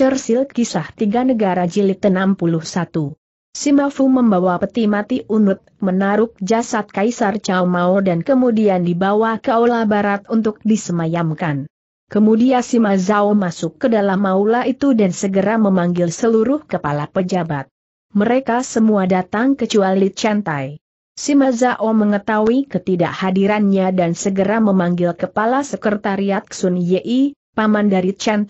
Churchill Kisah Tiga Negara Jilid 61 Simafu membawa peti mati unut, menaruh jasad Kaisar Chao Mao dan kemudian dibawa ke Aula Barat untuk disemayamkan. Kemudian Sima Zhao masuk ke dalam aula itu dan segera memanggil seluruh kepala pejabat. Mereka semua datang kecuali Chen Tai. Sima Zhao mengetahui ketidakhadirannya dan segera memanggil kepala sekretariat Sun Yei, paman dari Chen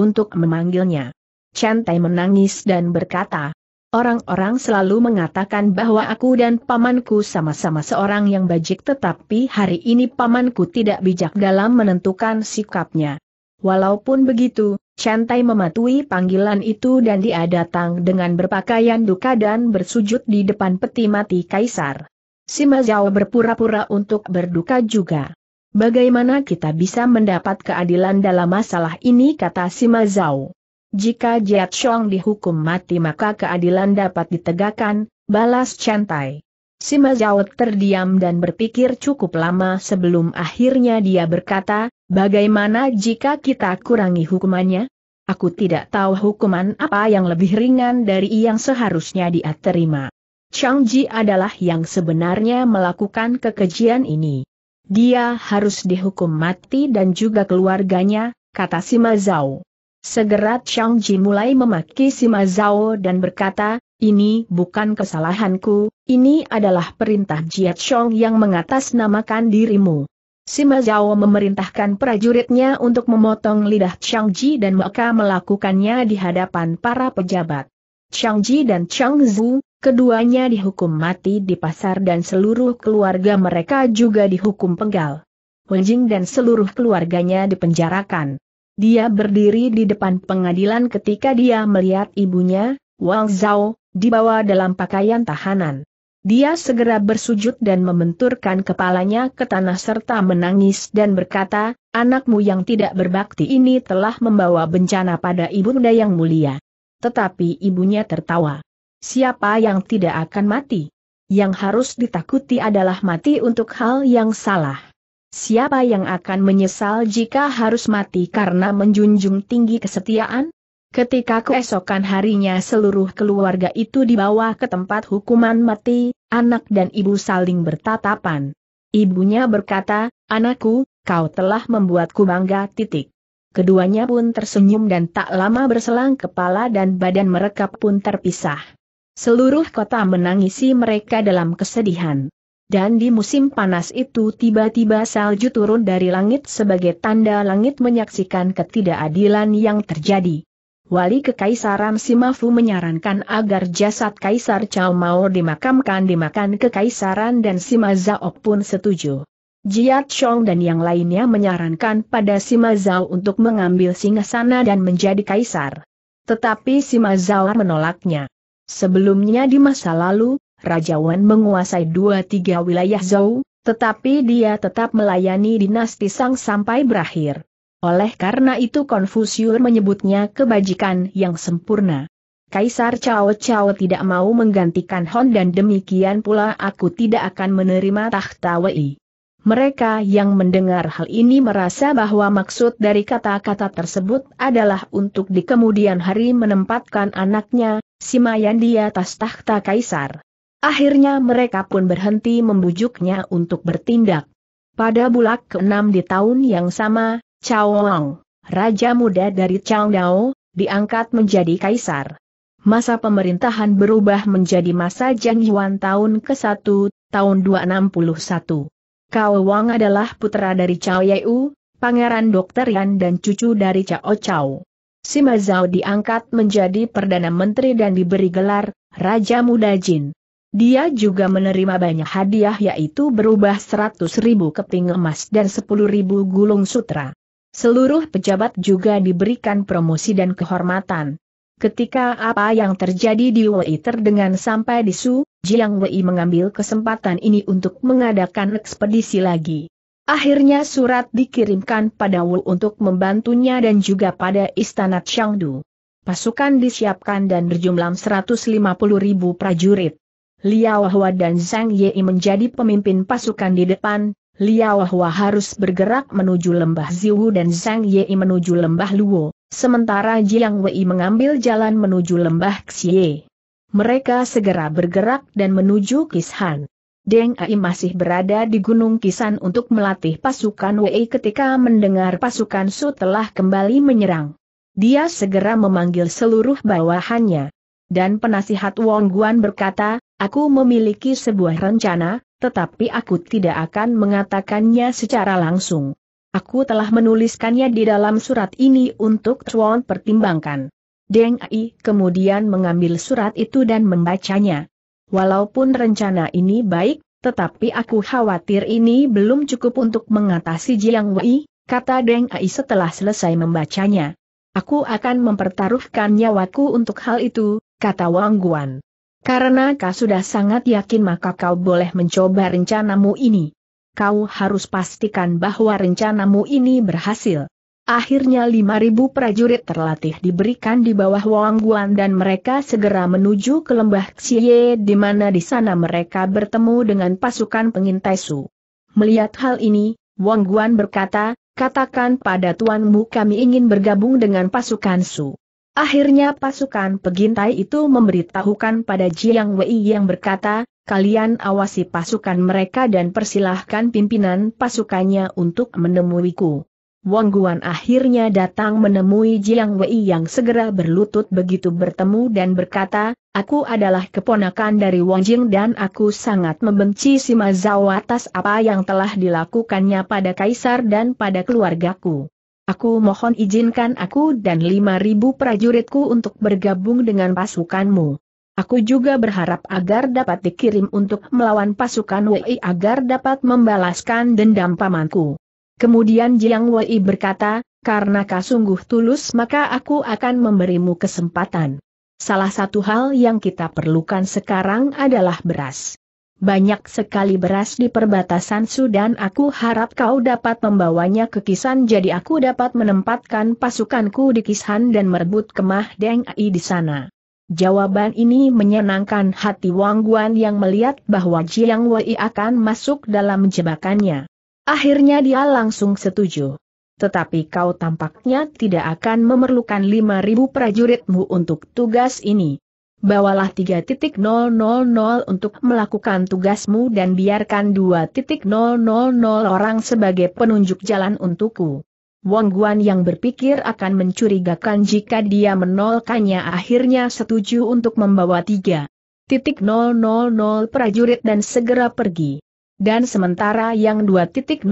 untuk memanggilnya. Chen Tai menangis dan berkata, Orang-orang selalu mengatakan bahwa aku dan pamanku sama-sama seorang yang bajik tetapi hari ini pamanku tidak bijak dalam menentukan sikapnya. Walaupun begitu, Chantai mematuhi panggilan itu dan dia datang dengan berpakaian duka dan bersujud di depan peti mati kaisar. Sima Zhao berpura-pura untuk berduka juga. Bagaimana kita bisa mendapat keadilan dalam masalah ini kata Sima Zhao. Jika Jiat Xiong dihukum mati maka keadilan dapat ditegakkan, balas Chantai. Sima Zhao terdiam dan berpikir cukup lama sebelum akhirnya dia berkata, bagaimana jika kita kurangi hukumannya? Aku tidak tahu hukuman apa yang lebih ringan dari yang seharusnya dia terima. Chang Ji adalah yang sebenarnya melakukan kekejian ini. Dia harus dihukum mati dan juga keluarganya, kata Sima Zhao. Segera Chang Ji mulai memaki Sima Zhao dan berkata, ini bukan kesalahanku, ini adalah perintah Jiat Chong yang mengatasnamakan dirimu. Sima Zhao memerintahkan prajuritnya untuk memotong lidah Chang Ji dan maka melakukannya di hadapan para pejabat. Chang Ji dan Chang Zhu, Keduanya dihukum mati di pasar dan seluruh keluarga mereka juga dihukum penggal. Wenjing dan seluruh keluarganya dipenjarakan. Dia berdiri di depan pengadilan ketika dia melihat ibunya, Wang Zhao, dibawa dalam pakaian tahanan. Dia segera bersujud dan membenturkan kepalanya ke tanah serta menangis dan berkata, anakmu yang tidak berbakti ini telah membawa bencana pada ibunda yang mulia. Tetapi ibunya tertawa. Siapa yang tidak akan mati? Yang harus ditakuti adalah mati untuk hal yang salah. Siapa yang akan menyesal jika harus mati karena menjunjung tinggi kesetiaan? Ketika keesokan harinya seluruh keluarga itu dibawa ke tempat hukuman mati, anak dan ibu saling bertatapan. Ibunya berkata, anakku, kau telah membuatku bangga titik. Keduanya pun tersenyum dan tak lama berselang kepala dan badan mereka pun terpisah. Seluruh kota menangisi mereka dalam kesedihan. Dan di musim panas itu tiba-tiba salju turun dari langit sebagai tanda langit menyaksikan ketidakadilan yang terjadi. Wali Kekaisaran Simafu menyarankan agar jasad Kaisar Chao Mao dimakamkan dimakan Kekaisaran dan Sima Zhao pun setuju. Jiat Chong dan yang lainnya menyarankan pada Sima Zhao untuk mengambil singasana dan menjadi kaisar. Tetapi Sima Zhao menolaknya. Sebelumnya di masa lalu, Raja Wen menguasai dua tiga wilayah Zhou, tetapi dia tetap melayani dinasti Sang sampai berakhir. Oleh karena itu Konfusius menyebutnya kebajikan yang sempurna. Kaisar Cao Cao tidak mau menggantikan Hon dan demikian pula aku tidak akan menerima tahta Wei. Mereka yang mendengar hal ini merasa bahwa maksud dari kata-kata tersebut adalah untuk di kemudian hari menempatkan anaknya, Simayan di atas takhta kaisar. Akhirnya mereka pun berhenti membujuknya untuk bertindak. Pada bulak ke-6 di tahun yang sama, Chao Wang, raja muda dari Changdao, diangkat menjadi kaisar. Masa pemerintahan berubah menjadi masa Jiang Yuan tahun ke-1, tahun 261. Kao Wang adalah putra dari Chao Yeu, pangeran dokter Yan dan cucu dari Chao Chao. Sima Zhao diangkat menjadi Perdana Menteri dan diberi gelar Raja Muda Jin. Dia juga menerima banyak hadiah yaitu berubah 100 ribu keping emas dan 10 ribu gulung sutra. Seluruh pejabat juga diberikan promosi dan kehormatan. Ketika apa yang terjadi di Wei terdengar sampai di Su, Jiang Wei mengambil kesempatan ini untuk mengadakan ekspedisi lagi. Akhirnya surat dikirimkan pada Wu untuk membantunya dan juga pada Istana Changdu. Pasukan disiapkan dan berjumlah 150 ribu prajurit. Liao Hua dan Zhang Yi menjadi pemimpin pasukan di depan, Liao Hua harus bergerak menuju lembah Ziwu dan Zhang Yi menuju lembah Luo, sementara Jiang Wei mengambil jalan menuju lembah Xie. Mereka segera bergerak dan menuju Kishan. Deng Ai masih berada di Gunung Kisan untuk melatih pasukan Wei ketika mendengar pasukan Su telah kembali menyerang. Dia segera memanggil seluruh bawahannya. Dan penasihat Wong Guan berkata, aku memiliki sebuah rencana, tetapi aku tidak akan mengatakannya secara langsung. Aku telah menuliskannya di dalam surat ini untuk Chuan pertimbangkan. Deng Ai kemudian mengambil surat itu dan membacanya. Walaupun rencana ini baik, tetapi aku khawatir ini belum cukup untuk mengatasi Jiang Wei, kata Deng Ai setelah selesai membacanya. Aku akan mempertaruhkan nyawaku untuk hal itu, kata Wang Guan. Karena kau sudah sangat yakin maka kau boleh mencoba rencanamu ini. Kau harus pastikan bahwa rencanamu ini berhasil. Akhirnya 5.000 prajurit terlatih diberikan di bawah Wang Guan dan mereka segera menuju ke lembah Xie di mana di sana mereka bertemu dengan pasukan pengintai Su. Melihat hal ini, Wang Guan berkata, katakan pada tuanmu kami ingin bergabung dengan pasukan Su. Akhirnya pasukan pengintai itu memberitahukan pada Jiang Wei yang berkata, kalian awasi pasukan mereka dan persilahkan pimpinan pasukannya untuk menemuiku. Wang Guan akhirnya datang menemui Jiang Wei yang segera berlutut begitu bertemu dan berkata, Aku adalah keponakan dari Wang Jing dan aku sangat membenci Sima Zhao atas apa yang telah dilakukannya pada kaisar dan pada keluargaku. Aku mohon izinkan aku dan lima ribu prajuritku untuk bergabung dengan pasukanmu. Aku juga berharap agar dapat dikirim untuk melawan pasukan Wei agar dapat membalaskan dendam pamanku. Kemudian Jiang Wei berkata, karena kau sungguh tulus maka aku akan memberimu kesempatan. Salah satu hal yang kita perlukan sekarang adalah beras. Banyak sekali beras di perbatasan Sudan aku harap kau dapat membawanya ke Kisan jadi aku dapat menempatkan pasukanku di Kisan dan merebut kemah Deng Ai di sana. Jawaban ini menyenangkan hati Wang Guan yang melihat bahwa Jiang Wei akan masuk dalam jebakannya. Akhirnya dia langsung setuju. Tetapi kau tampaknya tidak akan memerlukan 5.000 prajuritmu untuk tugas ini. Bawalah 3.000 untuk melakukan tugasmu dan biarkan 2.000 orang sebagai penunjuk jalan untukku. Wong Guan yang berpikir akan mencurigakan jika dia menolkannya akhirnya setuju untuk membawa 3.000 prajurit dan segera pergi dan sementara yang 2.000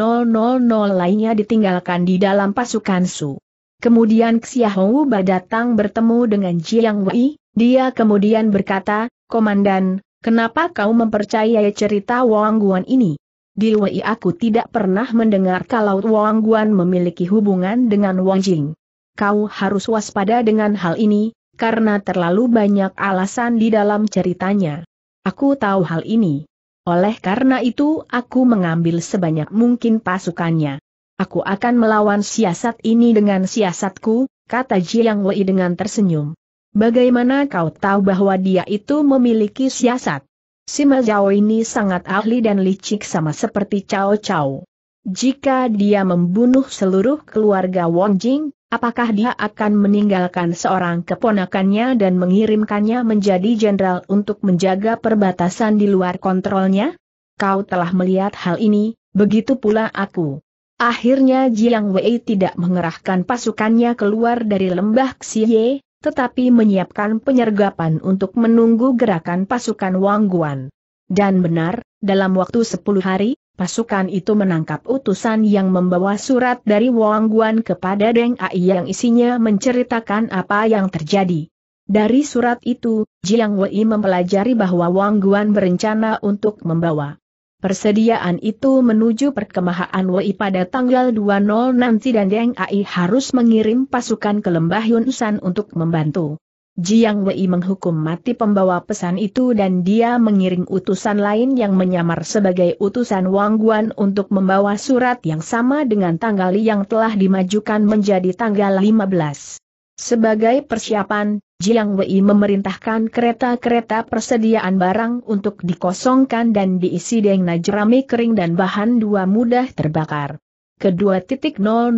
lainnya ditinggalkan di dalam pasukan Su. Kemudian Xiahou Ba datang bertemu dengan Jiang Wei, dia kemudian berkata, Komandan, kenapa kau mempercayai cerita Wang Guan ini? Di Wei aku tidak pernah mendengar kalau Wang Guan memiliki hubungan dengan Wang Jing. Kau harus waspada dengan hal ini, karena terlalu banyak alasan di dalam ceritanya. Aku tahu hal ini. Oleh karena itu aku mengambil sebanyak mungkin pasukannya. Aku akan melawan siasat ini dengan siasatku, kata Jiang Wei dengan tersenyum. Bagaimana kau tahu bahwa dia itu memiliki siasat? Sima Zhao ini sangat ahli dan licik sama seperti Cao Cao. Jika dia membunuh seluruh keluarga Wong Jing, Apakah dia akan meninggalkan seorang keponakannya dan mengirimkannya menjadi jenderal untuk menjaga perbatasan di luar kontrolnya? Kau telah melihat hal ini, begitu pula aku. Akhirnya Jiang Wei tidak mengerahkan pasukannya keluar dari lembah Xie, tetapi menyiapkan penyergapan untuk menunggu gerakan pasukan Wang Guan. Dan benar, dalam waktu 10 hari, pasukan itu menangkap utusan yang membawa surat dari Wang Guan kepada Deng Ai yang isinya menceritakan apa yang terjadi. Dari surat itu, Jiang Wei mempelajari bahwa Wang Guan berencana untuk membawa Persediaan itu menuju perkemahan Wei pada tanggal 20 nanti dan Deng Ai harus mengirim pasukan ke lembah Yunsan untuk membantu. Jiang Wei menghukum mati pembawa pesan itu dan dia mengiring utusan lain yang menyamar sebagai utusan Wang Guan untuk membawa surat yang sama dengan tanggal yang telah dimajukan menjadi tanggal 15. Sebagai persiapan, Jiang Wei memerintahkan kereta-kereta persediaan barang untuk dikosongkan dan diisi dengan jerami kering dan bahan dua mudah terbakar. Kedua titik 000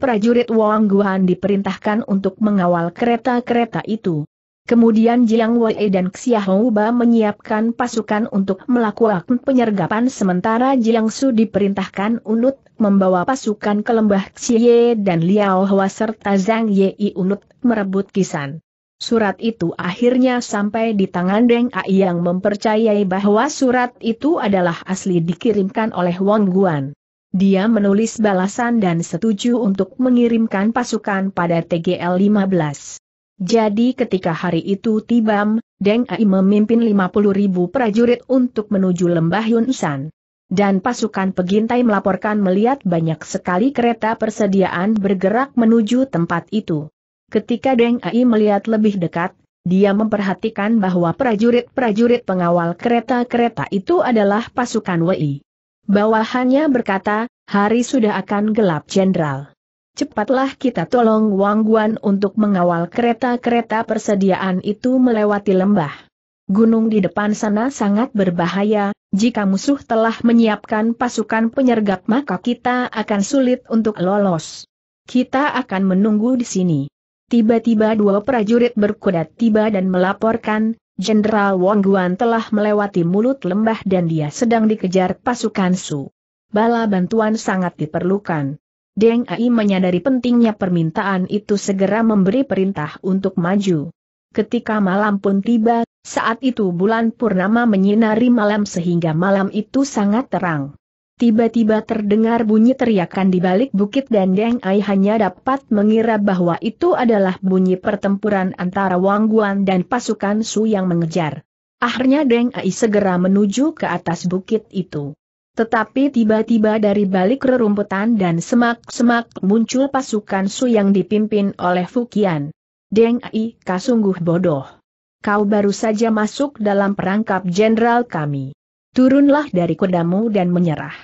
prajurit Wang Guan diperintahkan untuk mengawal kereta-kereta itu. Kemudian Jiang Wei dan Xiahou Ba menyiapkan pasukan untuk melakukan penyergapan sementara Jiang Su diperintahkan unut membawa pasukan ke lembah Xie dan Liao Hua serta Zhang Yei unut merebut kisan. Surat itu akhirnya sampai di tangan Deng Ai yang mempercayai bahwa surat itu adalah asli dikirimkan oleh Wang Guan. Dia menulis balasan dan setuju untuk mengirimkan pasukan pada TGL 15. Jadi ketika hari itu tiba, Deng Ai memimpin 50 ribu prajurit untuk menuju lembah Yunsan. Dan pasukan pegintai melaporkan melihat banyak sekali kereta persediaan bergerak menuju tempat itu. Ketika Deng Ai melihat lebih dekat, dia memperhatikan bahwa prajurit-prajurit pengawal kereta-kereta itu adalah pasukan Wei. Bawahannya berkata, hari sudah akan gelap jenderal. Cepatlah kita tolong Wang Guan untuk mengawal kereta-kereta persediaan itu melewati lembah. Gunung di depan sana sangat berbahaya, jika musuh telah menyiapkan pasukan penyergap maka kita akan sulit untuk lolos. Kita akan menunggu di sini. Tiba-tiba dua prajurit berkuda tiba dan melaporkan, Jenderal Wong Guan telah melewati mulut lembah dan dia sedang dikejar pasukan Su. Bala bantuan sangat diperlukan. Deng Ai menyadari pentingnya permintaan itu segera memberi perintah untuk maju. Ketika malam pun tiba, saat itu bulan purnama menyinari malam sehingga malam itu sangat terang. Tiba-tiba terdengar bunyi teriakan di balik bukit dan Deng Ai hanya dapat mengira bahwa itu adalah bunyi pertempuran antara Wang Guan dan pasukan Su yang mengejar. Akhirnya Deng Ai segera menuju ke atas bukit itu. Tetapi tiba-tiba dari balik rerumputan dan semak-semak muncul pasukan Su yang dipimpin oleh Fukian. Deng Ai, kasungguh bodoh. Kau baru saja masuk dalam perangkap jenderal kami turunlah dari kudamu dan menyerah.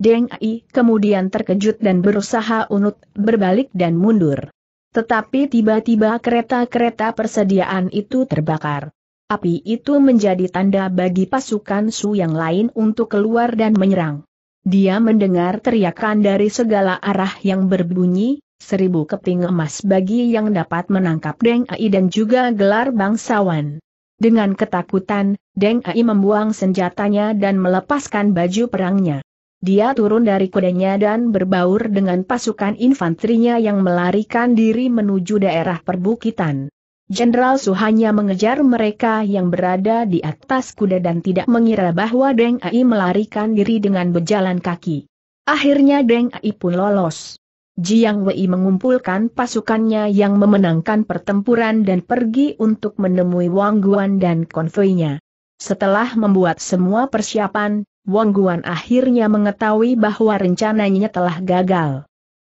Deng Ai kemudian terkejut dan berusaha unut, berbalik dan mundur. Tetapi tiba-tiba kereta-kereta persediaan itu terbakar. Api itu menjadi tanda bagi pasukan Su yang lain untuk keluar dan menyerang. Dia mendengar teriakan dari segala arah yang berbunyi, seribu keping emas bagi yang dapat menangkap Deng Ai dan juga gelar bangsawan. Dengan ketakutan, Deng Ai membuang senjatanya dan melepaskan baju perangnya. Dia turun dari kudanya dan berbaur dengan pasukan infanterinya yang melarikan diri menuju daerah perbukitan. Jenderal Su hanya mengejar mereka yang berada di atas kuda dan tidak mengira bahwa Deng Ai melarikan diri dengan berjalan kaki. Akhirnya Deng Ai pun lolos. Jiang Wei mengumpulkan pasukannya yang memenangkan pertempuran dan pergi untuk menemui Wang Guan dan konvoinya. Setelah membuat semua persiapan, Wang Guan akhirnya mengetahui bahwa rencananya telah gagal.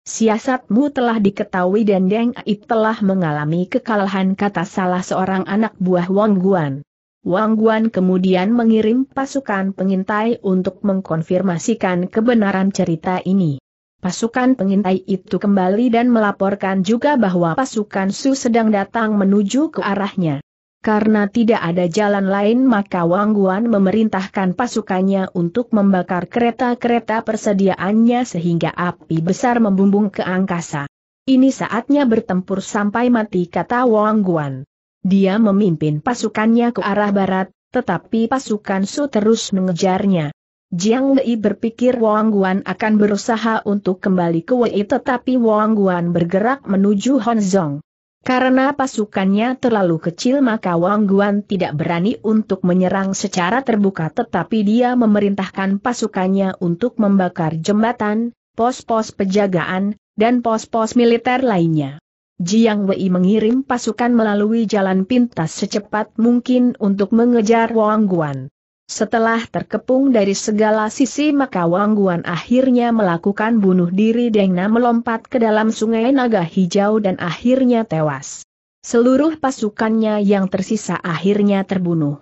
Siasatmu telah diketahui dan Deng Aip telah mengalami kekalahan kata salah seorang anak buah Wang Guan. Wang Guan kemudian mengirim pasukan pengintai untuk mengkonfirmasikan kebenaran cerita ini. Pasukan pengintai itu kembali dan melaporkan juga bahwa pasukan Su sedang datang menuju ke arahnya. Karena tidak ada jalan lain maka Wang Guan memerintahkan pasukannya untuk membakar kereta-kereta persediaannya sehingga api besar membumbung ke angkasa. Ini saatnya bertempur sampai mati kata Wang Guan. Dia memimpin pasukannya ke arah barat, tetapi pasukan Su terus mengejarnya. Jiang Lei berpikir Wang Guan akan berusaha untuk kembali ke Wei tetapi Wang Guan bergerak menuju Honzong. Karena pasukannya terlalu kecil maka Wang Guan tidak berani untuk menyerang secara terbuka tetapi dia memerintahkan pasukannya untuk membakar jembatan, pos-pos penjagaan, dan pos-pos militer lainnya. Jiang Wei mengirim pasukan melalui jalan pintas secepat mungkin untuk mengejar Wang Guan. Setelah terkepung dari segala sisi maka Wangguan akhirnya melakukan bunuh diri Dengna melompat ke dalam sungai naga hijau dan akhirnya tewas. Seluruh pasukannya yang tersisa akhirnya terbunuh.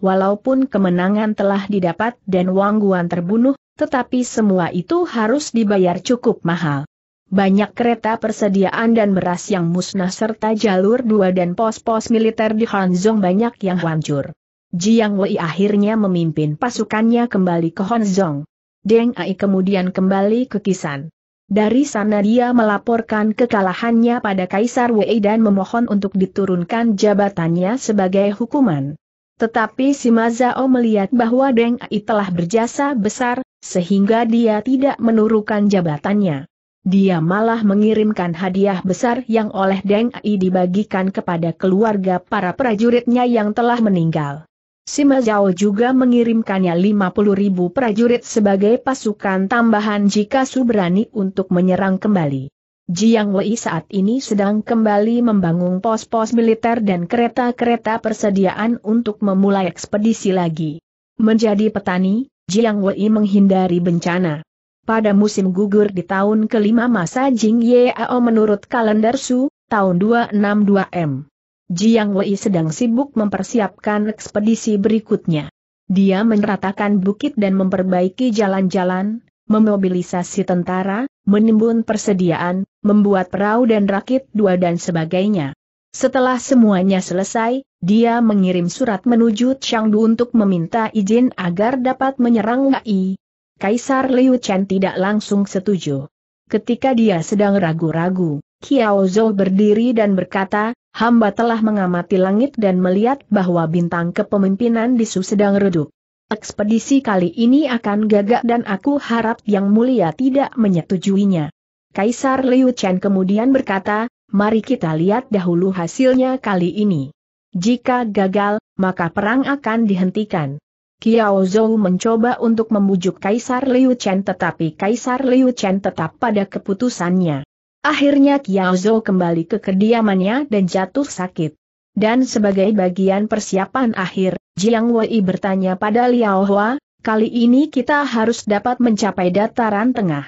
Walaupun kemenangan telah didapat dan Wangguan terbunuh, tetapi semua itu harus dibayar cukup mahal. Banyak kereta persediaan dan beras yang musnah serta jalur dua dan pos-pos militer di Hanzong banyak yang hancur. Jiang Wei akhirnya memimpin pasukannya kembali ke Honzong. Deng Ai kemudian kembali ke Kisan. Dari sana dia melaporkan kekalahannya pada Kaisar Wei dan memohon untuk diturunkan jabatannya sebagai hukuman. Tetapi si Mazao melihat bahwa Deng Ai telah berjasa besar, sehingga dia tidak menurunkan jabatannya. Dia malah mengirimkan hadiah besar yang oleh Deng Ai dibagikan kepada keluarga para prajuritnya yang telah meninggal. Sima Zhao juga mengirimkannya 50 ribu prajurit sebagai pasukan tambahan jika Su berani untuk menyerang kembali. Jiang Wei saat ini sedang kembali membangun pos-pos militer dan kereta-kereta persediaan untuk memulai ekspedisi lagi. Menjadi petani, Jiang Wei menghindari bencana. Pada musim gugur di tahun kelima masa Jing Yeo menurut kalender Su, tahun 262 M. Jiang Wei sedang sibuk mempersiapkan ekspedisi berikutnya. Dia meneratakan bukit dan memperbaiki jalan-jalan, memobilisasi tentara, menimbun persediaan, membuat perahu dan rakit dua dan sebagainya. Setelah semuanya selesai, dia mengirim surat menuju Changdu untuk meminta izin agar dapat menyerang Ngai. Kaisar Liu Chen tidak langsung setuju. Ketika dia sedang ragu-ragu, Kiao Zhou berdiri dan berkata, hamba telah mengamati langit dan melihat bahwa bintang kepemimpinan di Su sedang redup. Ekspedisi kali ini akan gagak dan aku harap yang mulia tidak menyetujuinya. Kaisar Liu Chen kemudian berkata, mari kita lihat dahulu hasilnya kali ini. Jika gagal, maka perang akan dihentikan. Kiao Zhou mencoba untuk membujuk Kaisar Liu Chen tetapi Kaisar Liu Chen tetap pada keputusannya. Akhirnya Zhou kembali ke kediamannya dan jatuh sakit. Dan sebagai bagian persiapan akhir, Jiang Wei bertanya pada Liao Hua, kali ini kita harus dapat mencapai dataran tengah.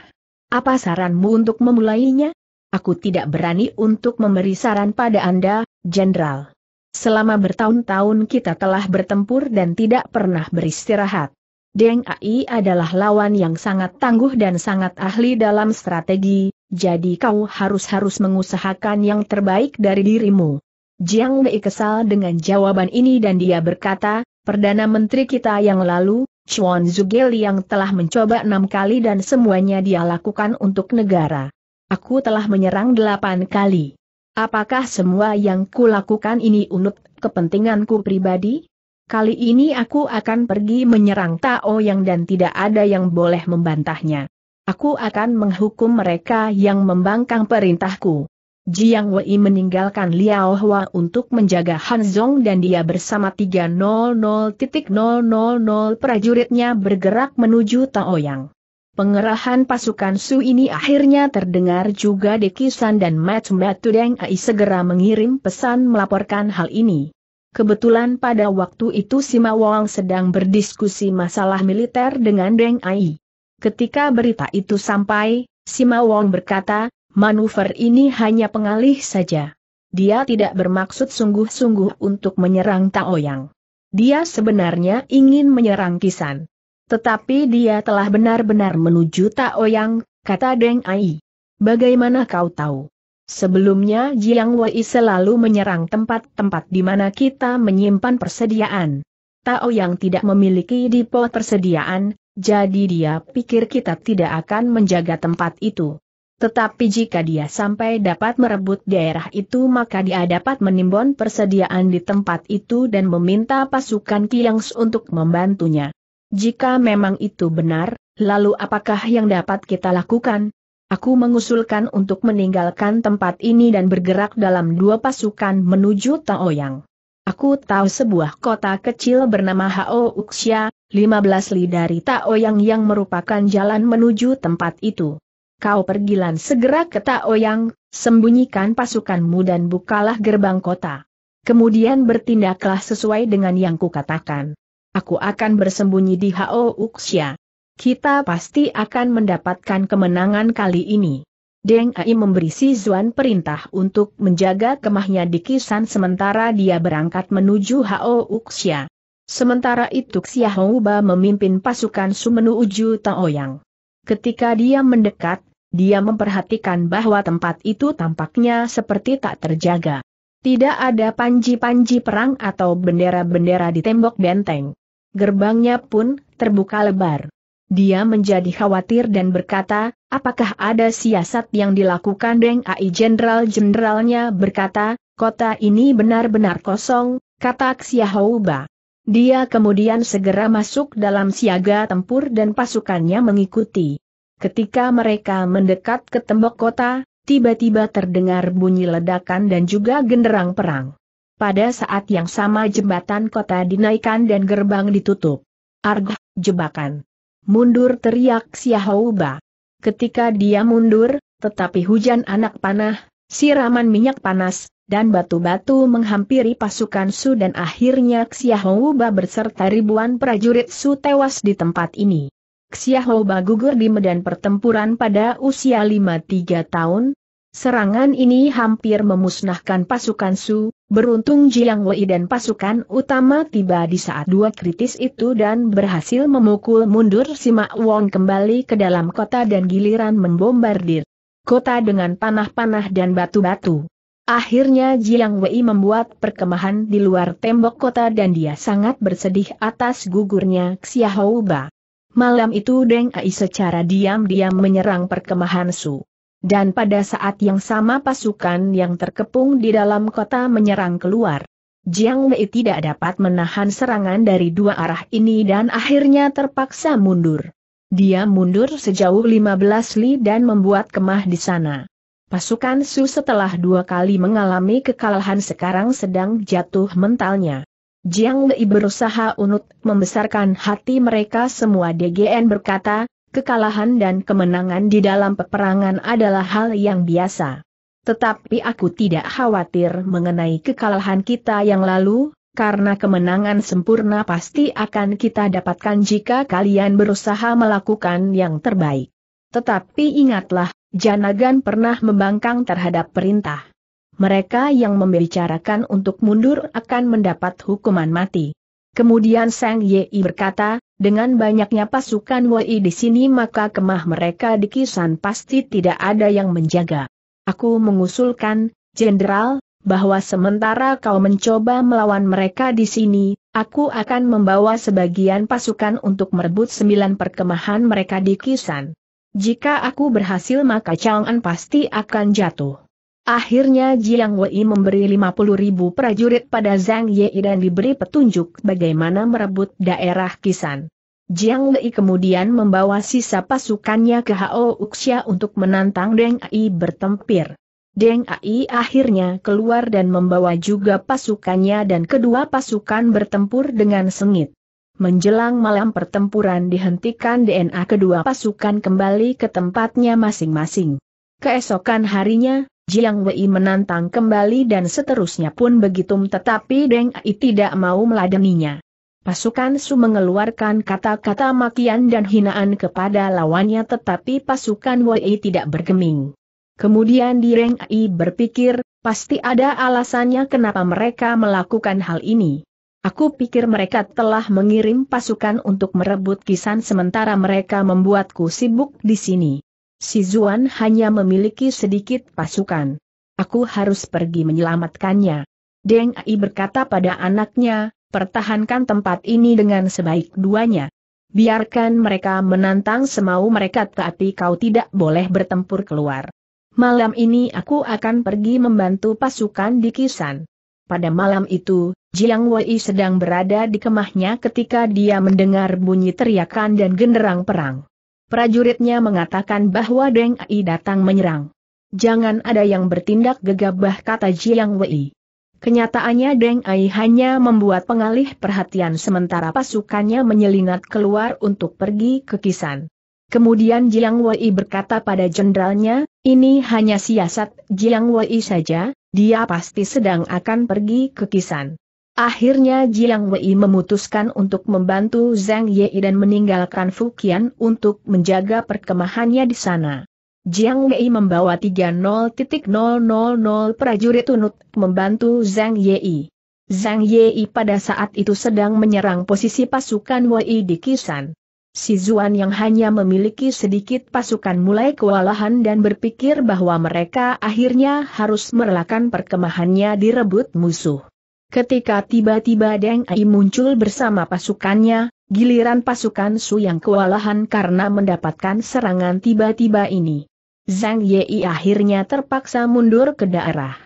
Apa saranmu untuk memulainya? Aku tidak berani untuk memberi saran pada Anda, Jenderal. Selama bertahun-tahun kita telah bertempur dan tidak pernah beristirahat. Deng Ai adalah lawan yang sangat tangguh dan sangat ahli dalam strategi, jadi kau harus-harus mengusahakan yang terbaik dari dirimu. Jiang Wei kesal dengan jawaban ini dan dia berkata, Perdana Menteri kita yang lalu, Chuan Zugel yang telah mencoba enam kali dan semuanya dia lakukan untuk negara. Aku telah menyerang delapan kali. Apakah semua yang kulakukan ini untuk kepentinganku pribadi? Kali ini aku akan pergi menyerang Tao Yang dan tidak ada yang boleh membantahnya. Aku akan menghukum mereka yang membangkang perintahku. Jiang Wei meninggalkan Liao Hua untuk menjaga Han Zhong dan dia bersama 300.000 prajuritnya bergerak menuju Taoyang. Pengerahan pasukan Su ini akhirnya terdengar juga di Kisan dan Mat Deng Ai segera mengirim pesan melaporkan hal ini. Kebetulan pada waktu itu Sima Wang sedang berdiskusi masalah militer dengan Deng Ai. Ketika berita itu sampai, Sima Wong berkata, manuver ini hanya pengalih saja. Dia tidak bermaksud sungguh-sungguh untuk menyerang Tao Yang. Dia sebenarnya ingin menyerang Kisan. Tetapi dia telah benar-benar menuju Tao Yang," kata Deng Ai. Bagaimana kau tahu? Sebelumnya Jiang Wei selalu menyerang tempat-tempat di mana kita menyimpan persediaan. Tao yang tidak memiliki depot persediaan, jadi dia pikir kita tidak akan menjaga tempat itu. Tetapi jika dia sampai dapat merebut daerah itu maka dia dapat menimbun persediaan di tempat itu dan meminta pasukan Kiangs untuk membantunya. Jika memang itu benar, lalu apakah yang dapat kita lakukan? Aku mengusulkan untuk meninggalkan tempat ini dan bergerak dalam dua pasukan menuju Taoyang. Aku tahu sebuah kota kecil bernama Hao Uxia, 15 li dari Taoyang yang merupakan jalan menuju tempat itu. Kau pergilan segera ke Taoyang, sembunyikan pasukanmu dan bukalah gerbang kota. Kemudian bertindaklah sesuai dengan yang kukatakan. Aku akan bersembunyi di Hao Uxia. Kita pasti akan mendapatkan kemenangan kali ini. Deng Ai memberi Si Zuan perintah untuk menjaga kemahnya di Kisan sementara dia berangkat menuju Hao Uxia. Sementara itu Xiahouba memimpin pasukan Sumenu Uju Taoyang. Ketika dia mendekat, dia memperhatikan bahwa tempat itu tampaknya seperti tak terjaga. Tidak ada panji-panji perang atau bendera-bendera di tembok benteng. Gerbangnya pun terbuka lebar. Dia menjadi khawatir dan berkata, apakah ada siasat yang dilakukan Deng Ai Jenderal-jenderalnya berkata, kota ini benar-benar kosong, kata Xiahouba. Dia kemudian segera masuk dalam siaga tempur dan pasukannya mengikuti. Ketika mereka mendekat ke tembok kota, tiba-tiba terdengar bunyi ledakan dan juga genderang perang. Pada saat yang sama jembatan kota dinaikkan dan gerbang ditutup. Argh! jebakan. Mundur teriak Siahouba. Ketika dia mundur, tetapi hujan anak panah, siraman minyak panas, dan batu-batu menghampiri pasukan Su dan akhirnya Xiahouba berserta ribuan prajurit Su tewas di tempat ini. Xiahouba gugur di medan pertempuran pada usia 53 tahun. Serangan ini hampir memusnahkan pasukan Su, beruntung Jiang Wei dan pasukan utama tiba di saat dua kritis itu dan berhasil memukul mundur Sima Wong kembali ke dalam kota dan giliran membombardir kota dengan panah-panah dan batu-batu. Akhirnya Jiang Wei membuat perkemahan di luar tembok kota dan dia sangat bersedih atas gugurnya Xiahou Ba. Malam itu Deng Ai secara diam-diam menyerang perkemahan Su. Dan pada saat yang sama pasukan yang terkepung di dalam kota menyerang keluar. Jiang Wei tidak dapat menahan serangan dari dua arah ini dan akhirnya terpaksa mundur. Dia mundur sejauh 15 li dan membuat kemah di sana. Pasukan Su setelah dua kali mengalami kekalahan sekarang sedang jatuh mentalnya. Jiang Wei berusaha unut membesarkan hati mereka semua DGN berkata, kekalahan dan kemenangan di dalam peperangan adalah hal yang biasa. Tetapi aku tidak khawatir mengenai kekalahan kita yang lalu, karena kemenangan sempurna pasti akan kita dapatkan jika kalian berusaha melakukan yang terbaik. Tetapi ingatlah, Janagan pernah membangkang terhadap perintah. Mereka yang membicarakan untuk mundur akan mendapat hukuman mati. Kemudian Sang Yi berkata, dengan banyaknya pasukan Wei di sini maka kemah mereka di kisan pasti tidak ada yang menjaga. Aku mengusulkan, Jenderal, bahwa sementara kau mencoba melawan mereka di sini, aku akan membawa sebagian pasukan untuk merebut sembilan perkemahan mereka di kisan. Jika aku berhasil maka Chang'an pasti akan jatuh. Akhirnya Jiang Wei memberi 50 ribu prajurit pada Zhang Yei dan diberi petunjuk bagaimana merebut daerah Kisan. Jiang Wei kemudian membawa sisa pasukannya ke Hao Uxia untuk menantang Deng Ai bertempir. Deng Ai akhirnya keluar dan membawa juga pasukannya dan kedua pasukan bertempur dengan sengit. Menjelang malam pertempuran dihentikan DNA kedua pasukan kembali ke tempatnya masing-masing. Keesokan harinya, Jiang Wei menantang kembali dan seterusnya pun begitu tetapi Deng Ai tidak mau meladeninya. Pasukan Su mengeluarkan kata-kata makian dan hinaan kepada lawannya tetapi pasukan Wei tidak bergeming. Kemudian di Deng Ai berpikir, pasti ada alasannya kenapa mereka melakukan hal ini. Aku pikir mereka telah mengirim pasukan untuk merebut kisan sementara mereka membuatku sibuk di sini. Si Zuan hanya memiliki sedikit pasukan. Aku harus pergi menyelamatkannya. Deng Ai berkata pada anaknya, pertahankan tempat ini dengan sebaik duanya. Biarkan mereka menantang semau mereka tapi kau tidak boleh bertempur keluar. Malam ini aku akan pergi membantu pasukan di Kisan. Pada malam itu, Jiang Wei sedang berada di kemahnya ketika dia mendengar bunyi teriakan dan genderang perang. Prajuritnya mengatakan bahwa Deng Ai datang menyerang. Jangan ada yang bertindak gegabah kata Jiang Wei. Kenyataannya Deng Ai hanya membuat pengalih perhatian sementara pasukannya menyelinat keluar untuk pergi ke Kisan. Kemudian Jiang Wei berkata pada jenderalnya, ini hanya siasat Jiang Wei saja, dia pasti sedang akan pergi ke Kisan. Akhirnya Jiang Wei memutuskan untuk membantu Zhang Yei dan meninggalkan Fukian untuk menjaga perkemahannya di sana. Jiang Wei membawa 30.000 prajurit unut membantu Zhang Yei. Zhang Yei pada saat itu sedang menyerang posisi pasukan Wei di Kisan. Si Zuan yang hanya memiliki sedikit pasukan mulai kewalahan dan berpikir bahwa mereka akhirnya harus merelakan perkemahannya direbut musuh. Ketika tiba-tiba Deng Ai muncul bersama pasukannya, giliran pasukan Su yang kewalahan karena mendapatkan serangan tiba-tiba ini. Zhang Yei akhirnya terpaksa mundur ke daerah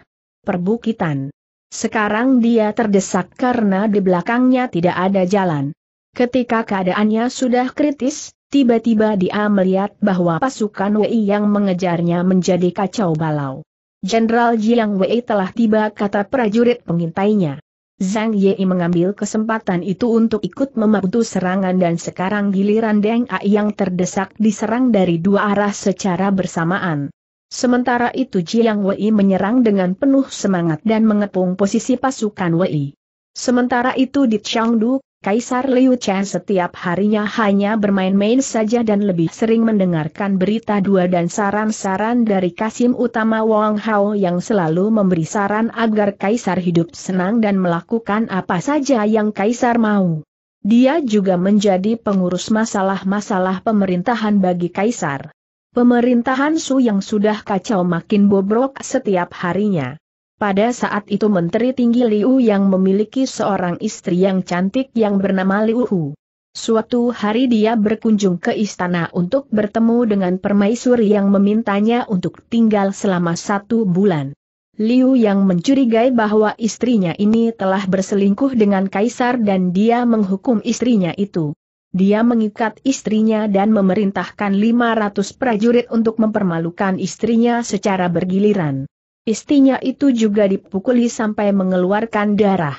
perbukitan. Sekarang dia terdesak karena di belakangnya tidak ada jalan. Ketika keadaannya sudah kritis, tiba-tiba dia melihat bahwa pasukan Wei yang mengejarnya menjadi kacau balau. Jenderal Jiang Wei telah tiba kata prajurit pengintainya. Zhang Yi mengambil kesempatan itu untuk ikut membantu serangan dan sekarang giliran Deng Ai yang terdesak diserang dari dua arah secara bersamaan. Sementara itu Jiang Wei menyerang dengan penuh semangat dan mengepung posisi pasukan Wei. Sementara itu di Changdu, Kaisar Liu Chen setiap harinya hanya bermain-main saja dan lebih sering mendengarkan berita dua dan saran-saran dari Kasim Utama Wang Hao yang selalu memberi saran agar Kaisar hidup senang dan melakukan apa saja yang Kaisar mau. Dia juga menjadi pengurus masalah-masalah pemerintahan bagi Kaisar. Pemerintahan Su yang sudah kacau makin bobrok setiap harinya. Pada saat itu Menteri Tinggi Liu yang memiliki seorang istri yang cantik yang bernama Liu Hu. Suatu hari dia berkunjung ke istana untuk bertemu dengan permaisuri yang memintanya untuk tinggal selama satu bulan. Liu yang mencurigai bahwa istrinya ini telah berselingkuh dengan kaisar dan dia menghukum istrinya itu. Dia mengikat istrinya dan memerintahkan 500 prajurit untuk mempermalukan istrinya secara bergiliran. Istinya itu juga dipukuli sampai mengeluarkan darah.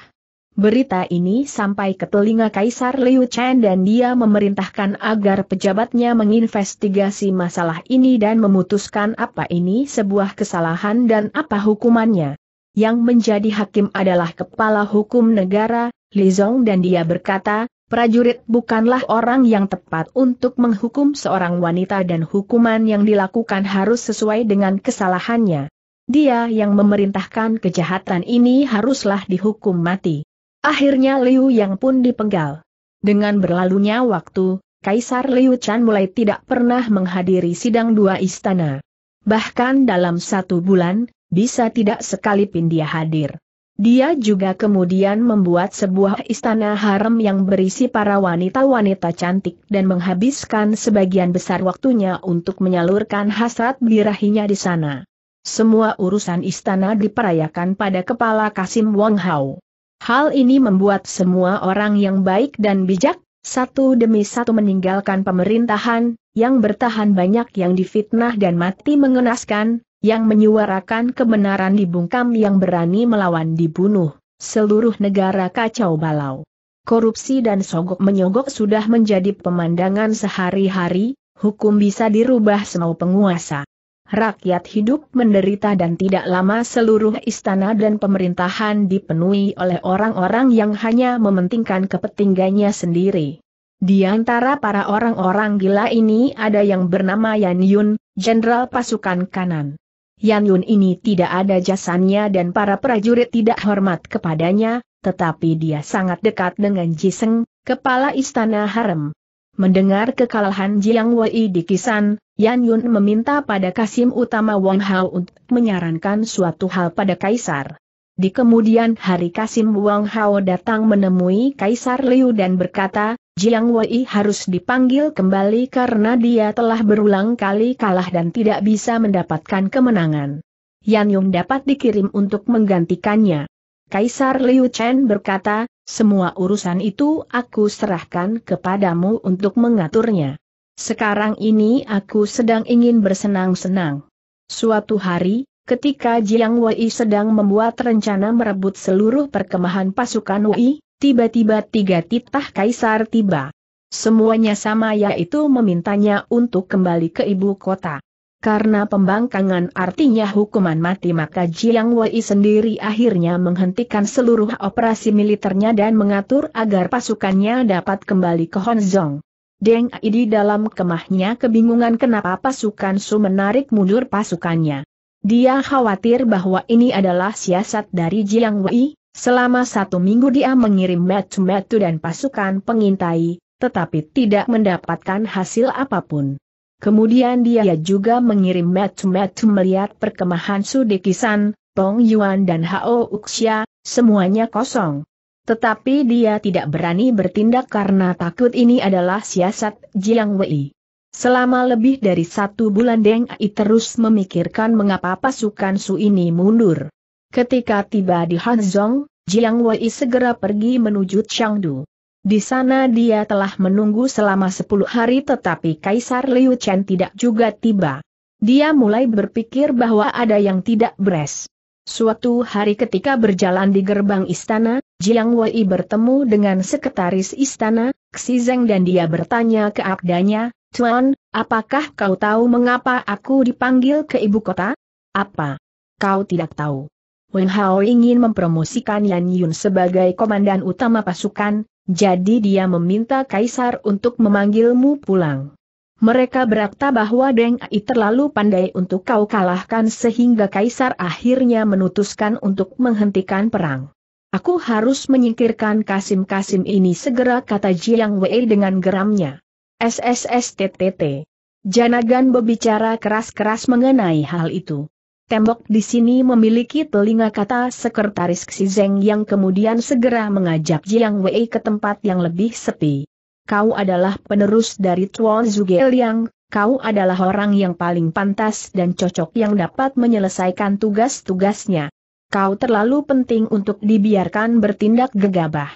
Berita ini sampai ke telinga Kaisar Liu Chen dan dia memerintahkan agar pejabatnya menginvestigasi masalah ini dan memutuskan apa ini sebuah kesalahan dan apa hukumannya. Yang menjadi hakim adalah kepala hukum negara, Li Zong dan dia berkata, prajurit bukanlah orang yang tepat untuk menghukum seorang wanita dan hukuman yang dilakukan harus sesuai dengan kesalahannya. Dia yang memerintahkan kejahatan ini haruslah dihukum mati. Akhirnya Liu Yang pun dipenggal. Dengan berlalunya waktu, Kaisar Liu Chan mulai tidak pernah menghadiri sidang dua istana. Bahkan dalam satu bulan, bisa tidak sekalipun dia hadir. Dia juga kemudian membuat sebuah istana harem yang berisi para wanita-wanita cantik dan menghabiskan sebagian besar waktunya untuk menyalurkan hasrat birahinya di sana. Semua urusan istana diperayakan pada kepala Kasim Wong Hao. Hal ini membuat semua orang yang baik dan bijak, satu demi satu meninggalkan pemerintahan, yang bertahan banyak yang difitnah dan mati mengenaskan, yang menyuarakan kebenaran dibungkam yang berani melawan dibunuh, seluruh negara kacau balau. Korupsi dan sogok-menyogok sudah menjadi pemandangan sehari-hari, hukum bisa dirubah semau penguasa rakyat hidup menderita dan tidak lama seluruh istana dan pemerintahan dipenuhi oleh orang-orang yang hanya mementingkan kepentingannya sendiri. Di antara para orang-orang gila ini ada yang bernama Yan Yun, Jenderal Pasukan Kanan. Yan Yun ini tidak ada jasanya dan para prajurit tidak hormat kepadanya, tetapi dia sangat dekat dengan Jiseng, kepala istana harem. Mendengar kekalahan Jiang Wei di Kisan, Yan Yun meminta pada Kasim Utama Wang Hao untuk menyarankan suatu hal pada Kaisar. Di kemudian hari Kasim Wang Hao datang menemui Kaisar Liu dan berkata, Jiang Wei harus dipanggil kembali karena dia telah berulang kali kalah dan tidak bisa mendapatkan kemenangan. Yan Yun dapat dikirim untuk menggantikannya. Kaisar Liu Chen berkata, semua urusan itu aku serahkan kepadamu untuk mengaturnya. Sekarang ini aku sedang ingin bersenang-senang. Suatu hari, ketika Jiang Wei sedang membuat rencana merebut seluruh perkemahan pasukan Wei, tiba-tiba tiga titah kaisar tiba. Semuanya sama yaitu memintanya untuk kembali ke ibu kota. Karena pembangkangan artinya hukuman mati maka Jiang Wei sendiri akhirnya menghentikan seluruh operasi militernya dan mengatur agar pasukannya dapat kembali ke Honzong. Deng Ai di dalam kemahnya kebingungan kenapa pasukan Su menarik mundur pasukannya. Dia khawatir bahwa ini adalah siasat dari Jiang Wei, selama satu minggu dia mengirim metu-metu dan pasukan pengintai, tetapi tidak mendapatkan hasil apapun. Kemudian dia juga mengirim Metu-Metu melihat perkemahan Sudekisan, Tong Yuan dan Hao Uxia, semuanya kosong. Tetapi dia tidak berani bertindak karena takut ini adalah siasat Jiang Wei. Selama lebih dari satu bulan Deng Ai terus memikirkan mengapa pasukan Su ini mundur. Ketika tiba di Hanzong, Jiang Wei segera pergi menuju Changdu. Di sana dia telah menunggu selama sepuluh hari tetapi Kaisar Liu Chen tidak juga tiba. Dia mulai berpikir bahwa ada yang tidak beres. Suatu hari ketika berjalan di gerbang istana, Jiang Wei bertemu dengan sekretaris istana, Xi Zeng dan dia bertanya keabdanya, Tuan, apakah kau tahu mengapa aku dipanggil ke ibu kota? Apa? Kau tidak tahu. Wen Hao ingin mempromosikan Yan Yun sebagai komandan utama pasukan, jadi dia meminta Kaisar untuk memanggilmu pulang. Mereka berakta bahwa Deng Ai terlalu pandai untuk kau kalahkan sehingga Kaisar akhirnya menutuskan untuk menghentikan perang. Aku harus menyingkirkan Kasim-Kasim ini segera kata Jiang Wei dengan geramnya. SSSTTT. Janagan berbicara keras-keras mengenai hal itu. Tembok di sini memiliki telinga kata sekretaris Xi Zeng yang kemudian segera mengajak Jiang Wei ke tempat yang lebih sepi. Kau adalah penerus dari Tuan Zuge Liang, kau adalah orang yang paling pantas dan cocok yang dapat menyelesaikan tugas-tugasnya. Kau terlalu penting untuk dibiarkan bertindak gegabah.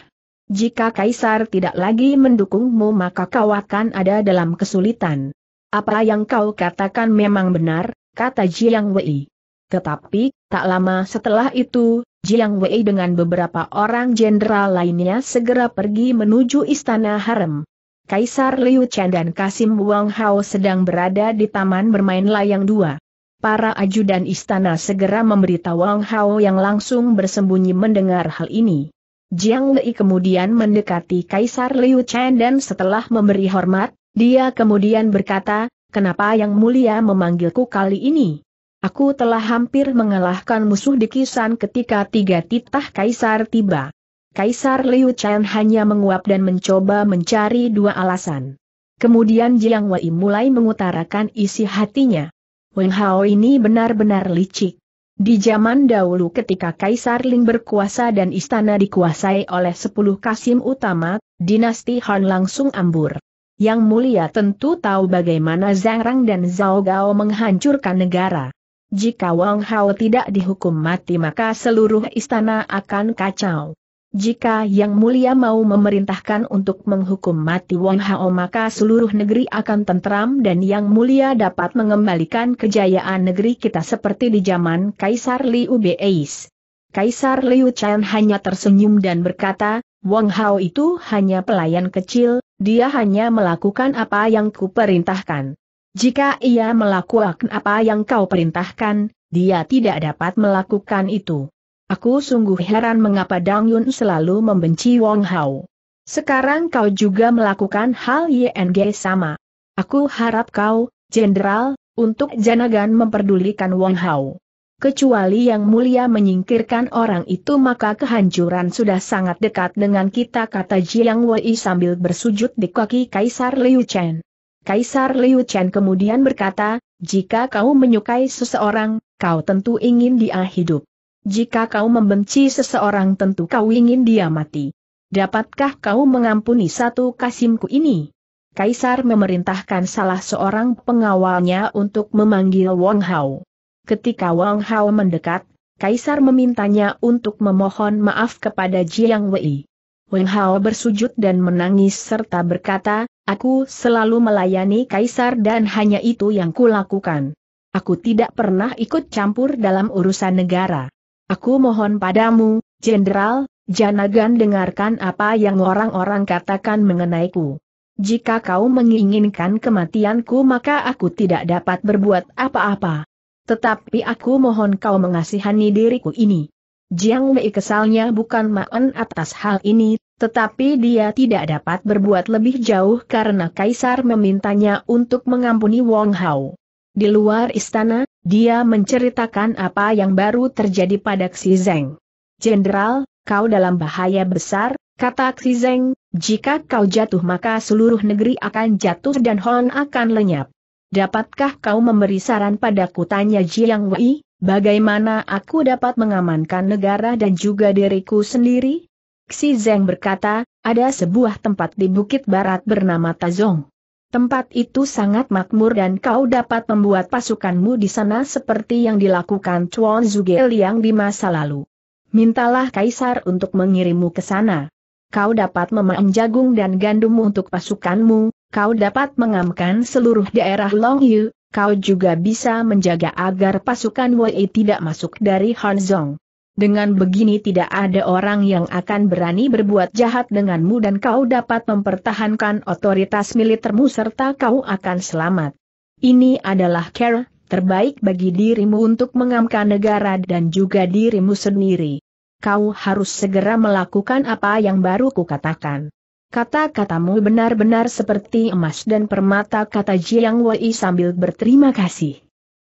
Jika Kaisar tidak lagi mendukungmu maka kau akan ada dalam kesulitan. Apa yang kau katakan memang benar, kata Jiang Wei. Tetapi, tak lama setelah itu, Jiang Wei dengan beberapa orang jenderal lainnya segera pergi menuju istana harem. Kaisar Liu Chen dan Kasim Wang Hao sedang berada di taman bermain layang dua. Para ajudan istana segera memberitahu Wang Hao yang langsung bersembunyi mendengar hal ini. Jiang Wei kemudian mendekati Kaisar Liu Chen dan setelah memberi hormat, dia kemudian berkata, kenapa yang mulia memanggilku kali ini? Aku telah hampir mengalahkan musuh di kisan ketika tiga titah kaisar tiba. Kaisar Liu Chen hanya menguap dan mencoba mencari dua alasan. Kemudian Jiang Wei mulai mengutarakan isi hatinya. Weng Hao ini benar-benar licik. Di zaman dahulu ketika Kaisar Ling berkuasa dan istana dikuasai oleh sepuluh kasim utama, dinasti Han langsung ambur. Yang mulia tentu tahu bagaimana Zhang Rang dan Zhao Gao menghancurkan negara. Jika Wang Hao tidak dihukum mati maka seluruh istana akan kacau. Jika Yang Mulia mau memerintahkan untuk menghukum mati Wang Hao maka seluruh negeri akan tentram dan Yang Mulia dapat mengembalikan kejayaan negeri kita seperti di zaman Kaisar Liu Beis. Kaisar Liu Chan hanya tersenyum dan berkata, Wang Hao itu hanya pelayan kecil, dia hanya melakukan apa yang kuperintahkan. Jika ia melakukan apa yang kau perintahkan, dia tidak dapat melakukan itu. Aku sungguh heran mengapa Dang Yun selalu membenci Wong Hao. Sekarang kau juga melakukan hal YNG sama. Aku harap kau, Jenderal, untuk janagan memperdulikan Wong Hao. Kecuali yang mulia menyingkirkan orang itu maka kehancuran sudah sangat dekat dengan kita kata Jiang Wei sambil bersujud di kaki Kaisar Liu Chen. Kaisar Liu Chen kemudian berkata, jika kau menyukai seseorang, kau tentu ingin dia hidup. Jika kau membenci seseorang tentu kau ingin dia mati. Dapatkah kau mengampuni satu kasimku ini? Kaisar memerintahkan salah seorang pengawalnya untuk memanggil Wang Hao. Ketika Wang Hao mendekat, Kaisar memintanya untuk memohon maaf kepada Jiang Wei. Wang Hao bersujud dan menangis serta berkata, Aku selalu melayani kaisar dan hanya itu yang kulakukan. Aku tidak pernah ikut campur dalam urusan negara. Aku mohon padamu, Jenderal, jangan dengarkan apa yang orang-orang katakan mengenai mengenaiku. Jika kau menginginkan kematianku maka aku tidak dapat berbuat apa-apa. Tetapi aku mohon kau mengasihani diriku ini. Jiang Wei kesalnya bukan maen atas hal ini, tetapi dia tidak dapat berbuat lebih jauh karena Kaisar memintanya untuk mengampuni Wong Hao. Di luar istana, dia menceritakan apa yang baru terjadi pada Xi Zeng. Jenderal, kau dalam bahaya besar, kata Xi Zeng, jika kau jatuh maka seluruh negeri akan jatuh dan Hon akan lenyap. Dapatkah kau memberi saran padaku tanya Jiang Wei, bagaimana aku dapat mengamankan negara dan juga diriku sendiri? Xi Zeng berkata, ada sebuah tempat di bukit barat bernama Tazong. Tempat itu sangat makmur dan kau dapat membuat pasukanmu di sana seperti yang dilakukan Chuan Zuge Liang di masa lalu. Mintalah kaisar untuk mengirimmu ke sana. Kau dapat memanen jagung dan gandum untuk pasukanmu, kau dapat mengamkan seluruh daerah Long Yu, kau juga bisa menjaga agar pasukan Wei tidak masuk dari Hanzong. Dengan begini tidak ada orang yang akan berani berbuat jahat denganmu dan kau dapat mempertahankan otoritas militermu serta kau akan selamat. Ini adalah care terbaik bagi dirimu untuk mengamkan negara dan juga dirimu sendiri. Kau harus segera melakukan apa yang baru kukatakan. Kata-katamu benar-benar seperti emas dan permata kata Jiang Wei sambil berterima kasih.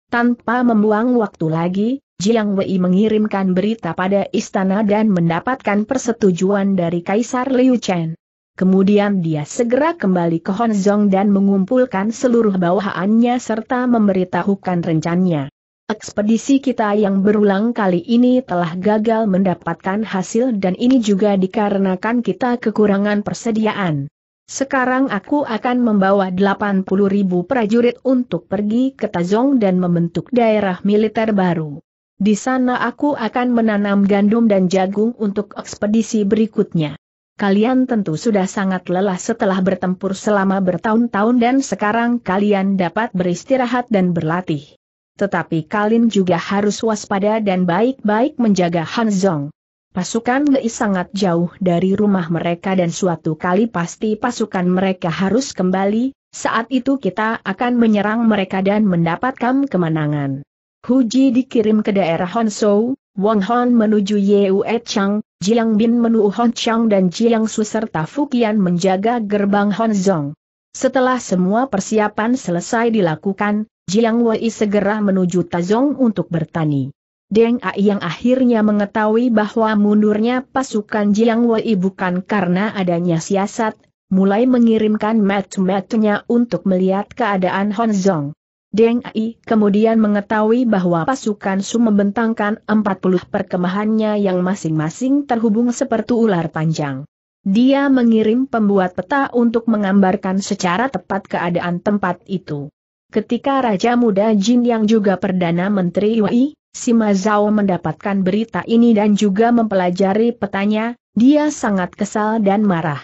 Tanpa membuang waktu lagi, Jiang Wei mengirimkan berita pada istana dan mendapatkan persetujuan dari Kaisar Liu Chen. Kemudian dia segera kembali ke Honzong dan mengumpulkan seluruh bawahannya serta memberitahukan rencananya. Ekspedisi kita yang berulang kali ini telah gagal mendapatkan hasil dan ini juga dikarenakan kita kekurangan persediaan. Sekarang aku akan membawa 80 ribu prajurit untuk pergi ke Tazong dan membentuk daerah militer baru. Di sana aku akan menanam gandum dan jagung untuk ekspedisi berikutnya. Kalian tentu sudah sangat lelah setelah bertempur selama bertahun-tahun dan sekarang kalian dapat beristirahat dan berlatih. Tetapi kalian juga harus waspada dan baik-baik menjaga Hanzong. Pasukan Lei sangat jauh dari rumah mereka dan suatu kali pasti pasukan mereka harus kembali, saat itu kita akan menyerang mereka dan mendapatkan kemenangan. Huji dikirim ke daerah Honshou, Wang Hon menuju Yue Chang, Jiang Bin menuju Hon dan Jiang Su serta Fukian menjaga gerbang Honzong. Setelah semua persiapan selesai dilakukan, Jiang Wei segera menuju Tazong untuk bertani. Deng Ai yang akhirnya mengetahui bahwa mundurnya pasukan Jiang Wei bukan karena adanya siasat, mulai mengirimkan mat-matnya untuk melihat keadaan Honzong. Deng Ai kemudian mengetahui bahwa pasukan Su membentangkan 40 perkemahannya yang masing-masing terhubung seperti ular panjang. Dia mengirim pembuat peta untuk menggambarkan secara tepat keadaan tempat itu. Ketika Raja Muda Jin yang juga Perdana Menteri Wei, Si Mazao mendapatkan berita ini dan juga mempelajari petanya, dia sangat kesal dan marah.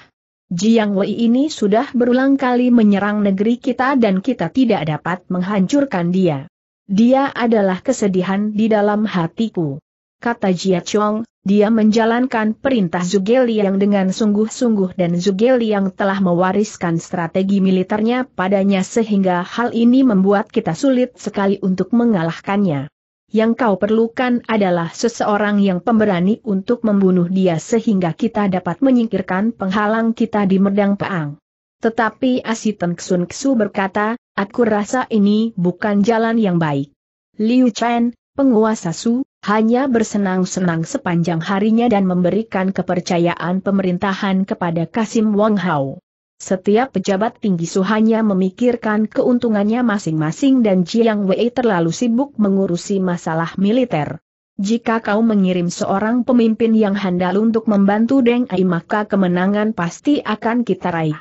Jiang Wei ini sudah berulang kali menyerang negeri kita dan kita tidak dapat menghancurkan dia. Dia adalah kesedihan di dalam hatiku. Kata Jia Chong, dia menjalankan perintah Zuge Liang dengan sungguh-sungguh dan Zuge Liang telah mewariskan strategi militernya padanya sehingga hal ini membuat kita sulit sekali untuk mengalahkannya. Yang kau perlukan adalah seseorang yang pemberani untuk membunuh dia sehingga kita dapat menyingkirkan penghalang kita di Medang Peang. Tetapi Asiten Ksun Ksu berkata, aku rasa ini bukan jalan yang baik. Liu Chen, penguasa Su, hanya bersenang-senang sepanjang harinya dan memberikan kepercayaan pemerintahan kepada Kasim Wang Hao. Setiap pejabat tinggi Su hanya memikirkan keuntungannya masing-masing dan Jiang Wei terlalu sibuk mengurusi masalah militer. Jika kau mengirim seorang pemimpin yang handal untuk membantu Deng Ai maka kemenangan pasti akan kita raih.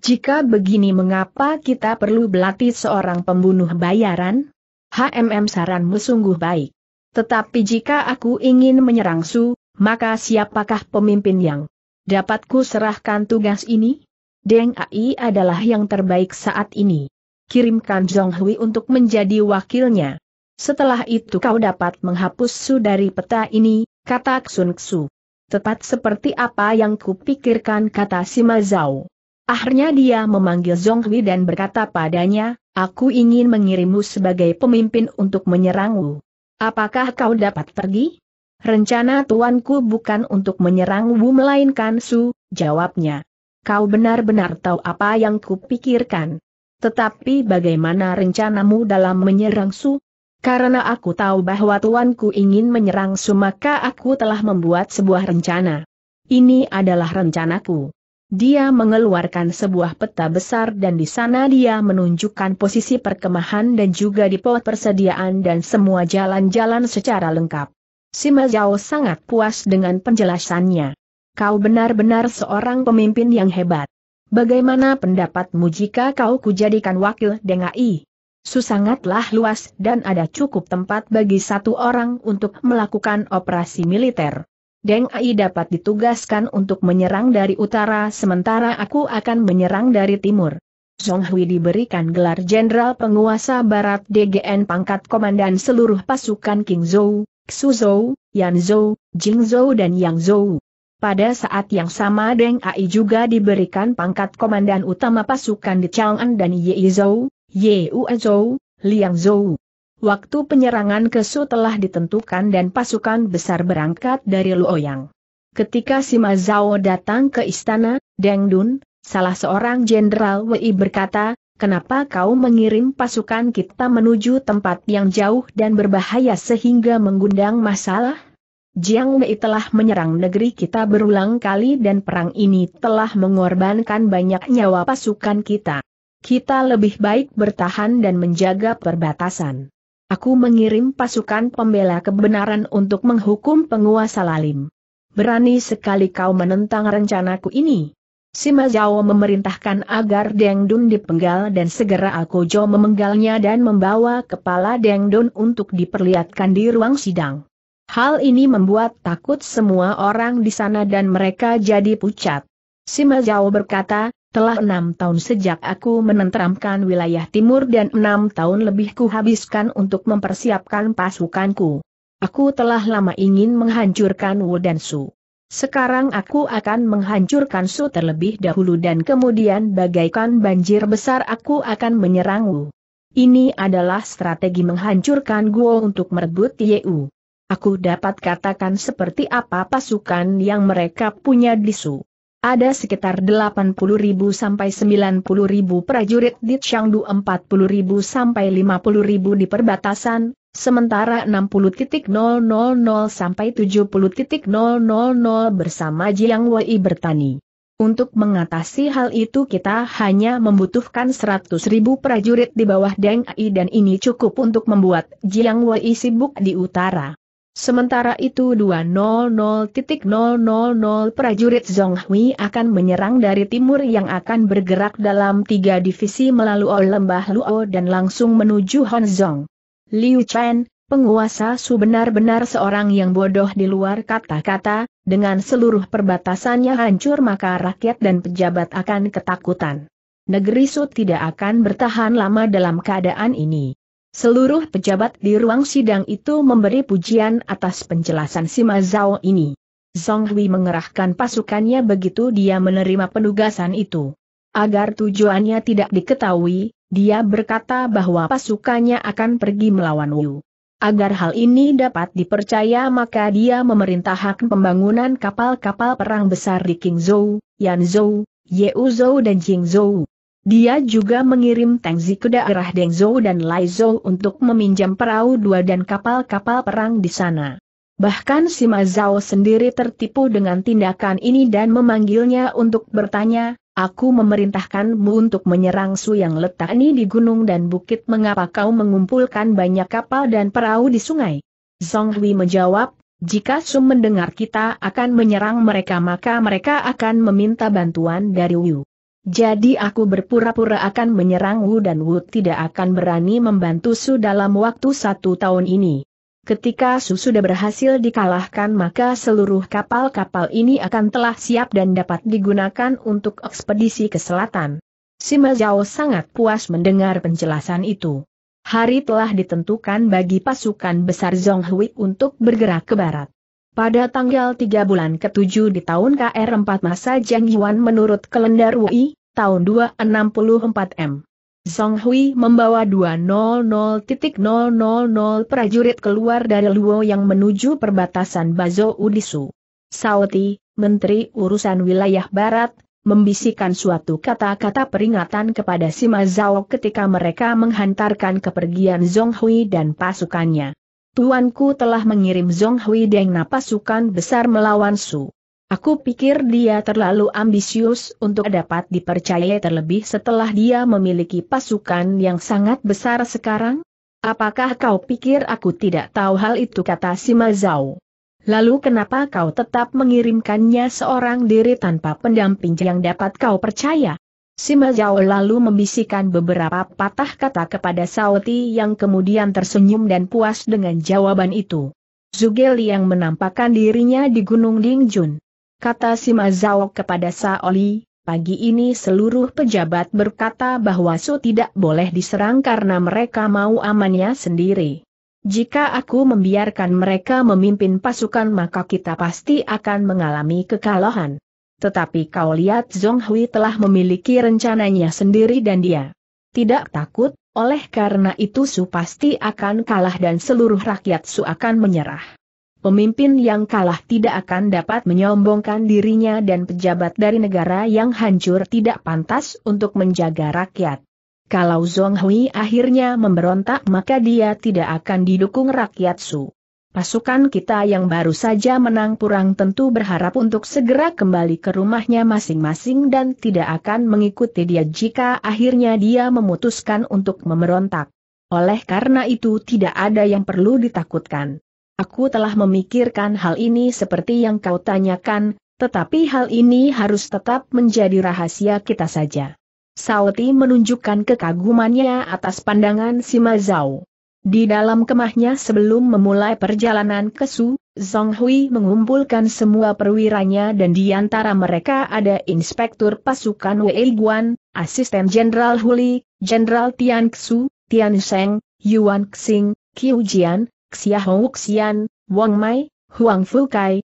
Jika begini mengapa kita perlu berlatih seorang pembunuh bayaran? HMM saranmu sungguh baik. Tetapi jika aku ingin menyerang Su, maka siapakah pemimpin yang dapatku serahkan tugas ini? Deng Ai adalah yang terbaik saat ini. Kirimkan Zhong Hui untuk menjadi wakilnya. Setelah itu kau dapat menghapus Su dari peta ini, kata Xun Xu. Tepat seperti apa yang kupikirkan kata Sima Zhao. Akhirnya dia memanggil Zhong Hui dan berkata padanya, aku ingin mengirimmu sebagai pemimpin untuk menyerang Wu. Apakah kau dapat pergi? Rencana tuanku bukan untuk menyerang Wu melainkan Su, jawabnya kau benar-benar tahu apa yang kupikirkan. Tetapi bagaimana rencanamu dalam menyerang Su? Karena aku tahu bahwa tuanku ingin menyerang Su maka aku telah membuat sebuah rencana. Ini adalah rencanaku. Dia mengeluarkan sebuah peta besar dan di sana dia menunjukkan posisi perkemahan dan juga di pot persediaan dan semua jalan-jalan secara lengkap. Sima Zhao sangat puas dengan penjelasannya kau benar-benar seorang pemimpin yang hebat. Bagaimana pendapatmu jika kau kujadikan wakil DKI? Susangatlah luas dan ada cukup tempat bagi satu orang untuk melakukan operasi militer. Deng Ai dapat ditugaskan untuk menyerang dari utara sementara aku akan menyerang dari timur. Zhong Hui diberikan gelar Jenderal Penguasa Barat DGN pangkat Komandan seluruh pasukan King Zhou, Xu Zhou, Yan Zhou, Jing Zhou dan Yang Zhou. Pada saat yang sama Deng Ai juga diberikan pangkat komandan utama pasukan di Chang'an dan Ye Zhou, Ye Zhou, Liang Zhou. Waktu penyerangan ke Su telah ditentukan dan pasukan besar berangkat dari Luoyang. Ketika Sima Zhao datang ke istana, Deng Dun, salah seorang jenderal Wei berkata, kenapa kau mengirim pasukan kita menuju tempat yang jauh dan berbahaya sehingga mengundang masalah? Jiang Wei telah menyerang negeri kita berulang kali dan perang ini telah mengorbankan banyak nyawa pasukan kita. Kita lebih baik bertahan dan menjaga perbatasan. Aku mengirim pasukan pembela kebenaran untuk menghukum penguasa lalim. Berani sekali kau menentang rencanaku ini. Sima Zhao memerintahkan agar Deng Dun dipenggal dan segera Alkojo memenggalnya dan membawa kepala Deng Dun untuk diperlihatkan di ruang sidang. Hal ini membuat takut semua orang di sana dan mereka jadi pucat. Sima Zhao berkata, telah enam tahun sejak aku menenteramkan wilayah timur dan enam tahun lebih habiskan untuk mempersiapkan pasukanku. Aku telah lama ingin menghancurkan Wu dan Su. Sekarang aku akan menghancurkan Su terlebih dahulu dan kemudian bagaikan banjir besar aku akan menyerang Wu. Ini adalah strategi menghancurkan Guo untuk merebut Yeu. Aku dapat katakan seperti apa pasukan yang mereka punya di Su. Ada sekitar 80.000 sampai 90.000 prajurit di Changdu 40.000 sampai 50.000 di perbatasan, sementara 60.000 sampai 70.000 bersama Jiang Wei bertani. Untuk mengatasi hal itu kita hanya membutuhkan 100.000 prajurit di bawah Deng Ai dan ini cukup untuk membuat Jiang Wei sibuk di utara. Sementara itu 200.000 prajurit Zhonghui akan menyerang dari timur yang akan bergerak dalam tiga divisi melalui lembah Luo dan langsung menuju Honzong. Liu Chen, penguasa Su benar-benar seorang yang bodoh di luar kata-kata, dengan seluruh perbatasannya hancur maka rakyat dan pejabat akan ketakutan. Negeri Su tidak akan bertahan lama dalam keadaan ini. Seluruh pejabat di ruang sidang itu memberi pujian atas penjelasan Sima Zhao ini. Zhong Hui mengerahkan pasukannya begitu dia menerima penugasan itu. Agar tujuannya tidak diketahui, dia berkata bahwa pasukannya akan pergi melawan Wu. Agar hal ini dapat dipercaya maka dia memerintahkan pembangunan kapal-kapal perang besar di Qingzhou, Yanzhou, Yeuzhou dan Jingzhou. Dia juga mengirim Tang ke daerah Dengzhou dan Laizhou untuk meminjam perahu dua dan kapal-kapal perang di sana. Bahkan Sima Zhao sendiri tertipu dengan tindakan ini dan memanggilnya untuk bertanya, Aku memerintahkanmu untuk menyerang Su yang letak ini di gunung dan bukit mengapa kau mengumpulkan banyak kapal dan perahu di sungai? Zhong Hui menjawab, jika Su mendengar kita akan menyerang mereka maka mereka akan meminta bantuan dari Wu. Jadi aku berpura-pura akan menyerang Wu dan Wu tidak akan berani membantu Su dalam waktu satu tahun ini. Ketika Su sudah berhasil dikalahkan maka seluruh kapal-kapal ini akan telah siap dan dapat digunakan untuk ekspedisi ke selatan. Sima Zhao sangat puas mendengar penjelasan itu. Hari telah ditentukan bagi pasukan besar Zhonghui untuk bergerak ke barat. Pada tanggal 3 bulan ke-7 di tahun KR4 masa Jiang Yuan menurut kalender Wui, tahun 264 M. Zhong Hui membawa 200.000 prajurit keluar dari Luo yang menuju perbatasan Bazo Udisu. Sauti, Menteri Urusan Wilayah Barat, membisikkan suatu kata-kata peringatan kepada Sima Zhao ketika mereka menghantarkan kepergian Zhong Hui dan pasukannya. Tuanku telah mengirim Zong Hui Deng na pasukan besar melawan Su. Aku pikir dia terlalu ambisius untuk dapat dipercaya terlebih setelah dia memiliki pasukan yang sangat besar sekarang. Apakah kau pikir aku tidak tahu hal itu kata Sima Zhao? Lalu kenapa kau tetap mengirimkannya seorang diri tanpa pendamping yang dapat kau percaya? Sima Zhao lalu membisikkan beberapa patah kata kepada Saoti yang kemudian tersenyum dan puas dengan jawaban itu. Zugel yang menampakkan dirinya di Gunung Dingjun. Kata Sima Zhao kepada Saoli, pagi ini seluruh pejabat berkata bahwa Su tidak boleh diserang karena mereka mau amannya sendiri. Jika aku membiarkan mereka memimpin pasukan maka kita pasti akan mengalami kekalahan. Tetapi kau lihat Zhong Hui telah memiliki rencananya sendiri dan dia tidak takut, oleh karena itu Su pasti akan kalah dan seluruh rakyat Su akan menyerah. Pemimpin yang kalah tidak akan dapat menyombongkan dirinya dan pejabat dari negara yang hancur tidak pantas untuk menjaga rakyat. Kalau Zhong Hui akhirnya memberontak maka dia tidak akan didukung rakyat Su. Pasukan kita yang baru saja menang kurang tentu berharap untuk segera kembali ke rumahnya masing-masing dan tidak akan mengikuti dia jika akhirnya dia memutuskan untuk memberontak. Oleh karena itu tidak ada yang perlu ditakutkan. Aku telah memikirkan hal ini seperti yang kau tanyakan, tetapi hal ini harus tetap menjadi rahasia kita saja. Sauti menunjukkan kekagumannya atas pandangan Simazau. Di dalam kemahnya sebelum memulai perjalanan ke Su, Zhong Hui mengumpulkan semua perwiranya dan di antara mereka ada Inspektur Pasukan Wei Guan, Asisten Jenderal Huli, Jenderal Tian Xu, Tian Sheng, Yuan Xing, Qiu Jian, Xia Hou Xian, Wang Mai, Huang Fukai,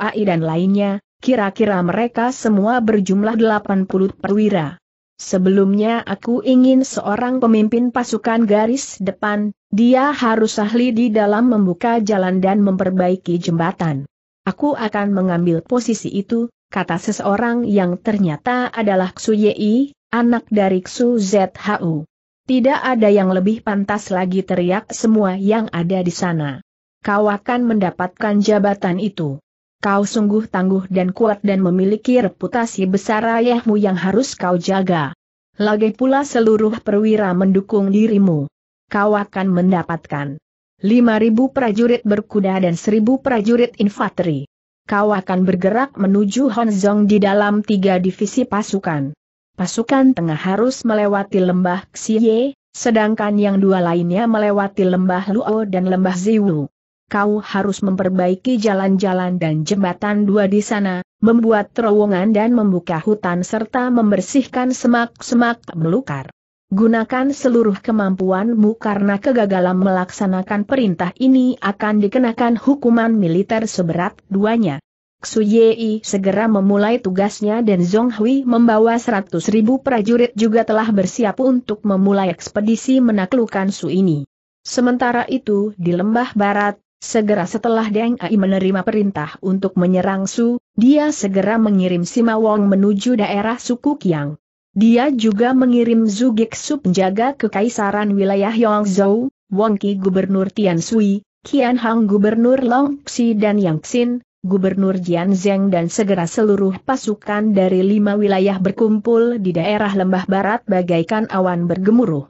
Ai dan lainnya, kira-kira mereka semua berjumlah 80 perwira. Sebelumnya aku ingin seorang pemimpin pasukan garis depan, dia harus ahli di dalam membuka jalan dan memperbaiki jembatan. Aku akan mengambil posisi itu, kata seseorang yang ternyata adalah Xu Yei, anak dari Xu ZHU. Tidak ada yang lebih pantas lagi teriak semua yang ada di sana. Kau akan mendapatkan jabatan itu kau sungguh tangguh dan kuat dan memiliki reputasi besar ayahmu yang harus kau jaga. Lagi pula seluruh perwira mendukung dirimu. Kau akan mendapatkan 5.000 prajurit berkuda dan 1.000 prajurit infanteri. Kau akan bergerak menuju Honzong di dalam tiga divisi pasukan. Pasukan tengah harus melewati lembah Xie, sedangkan yang dua lainnya melewati lembah Luo dan lembah Ziwu kau harus memperbaiki jalan-jalan dan jembatan dua di sana, membuat terowongan dan membuka hutan serta membersihkan semak-semak melukar. Gunakan seluruh kemampuanmu karena kegagalan melaksanakan perintah ini akan dikenakan hukuman militer seberat duanya. Xu Yei segera memulai tugasnya dan Zhong Hui membawa 100 ribu prajurit juga telah bersiap untuk memulai ekspedisi menaklukkan Su ini. Sementara itu di lembah barat, Segera setelah Deng Ai menerima perintah untuk menyerang Su, dia segera mengirim Sima Wong menuju daerah suku Qiang. Dia juga mengirim Zhu Su penjaga Kaisaran wilayah Yongzhou, Wong Qi Gubernur Tiansui, Qian Hang Gubernur Long Xi dan Yang Xin, Gubernur Jian Zheng dan segera seluruh pasukan dari lima wilayah berkumpul di daerah lembah barat bagaikan awan bergemuruh.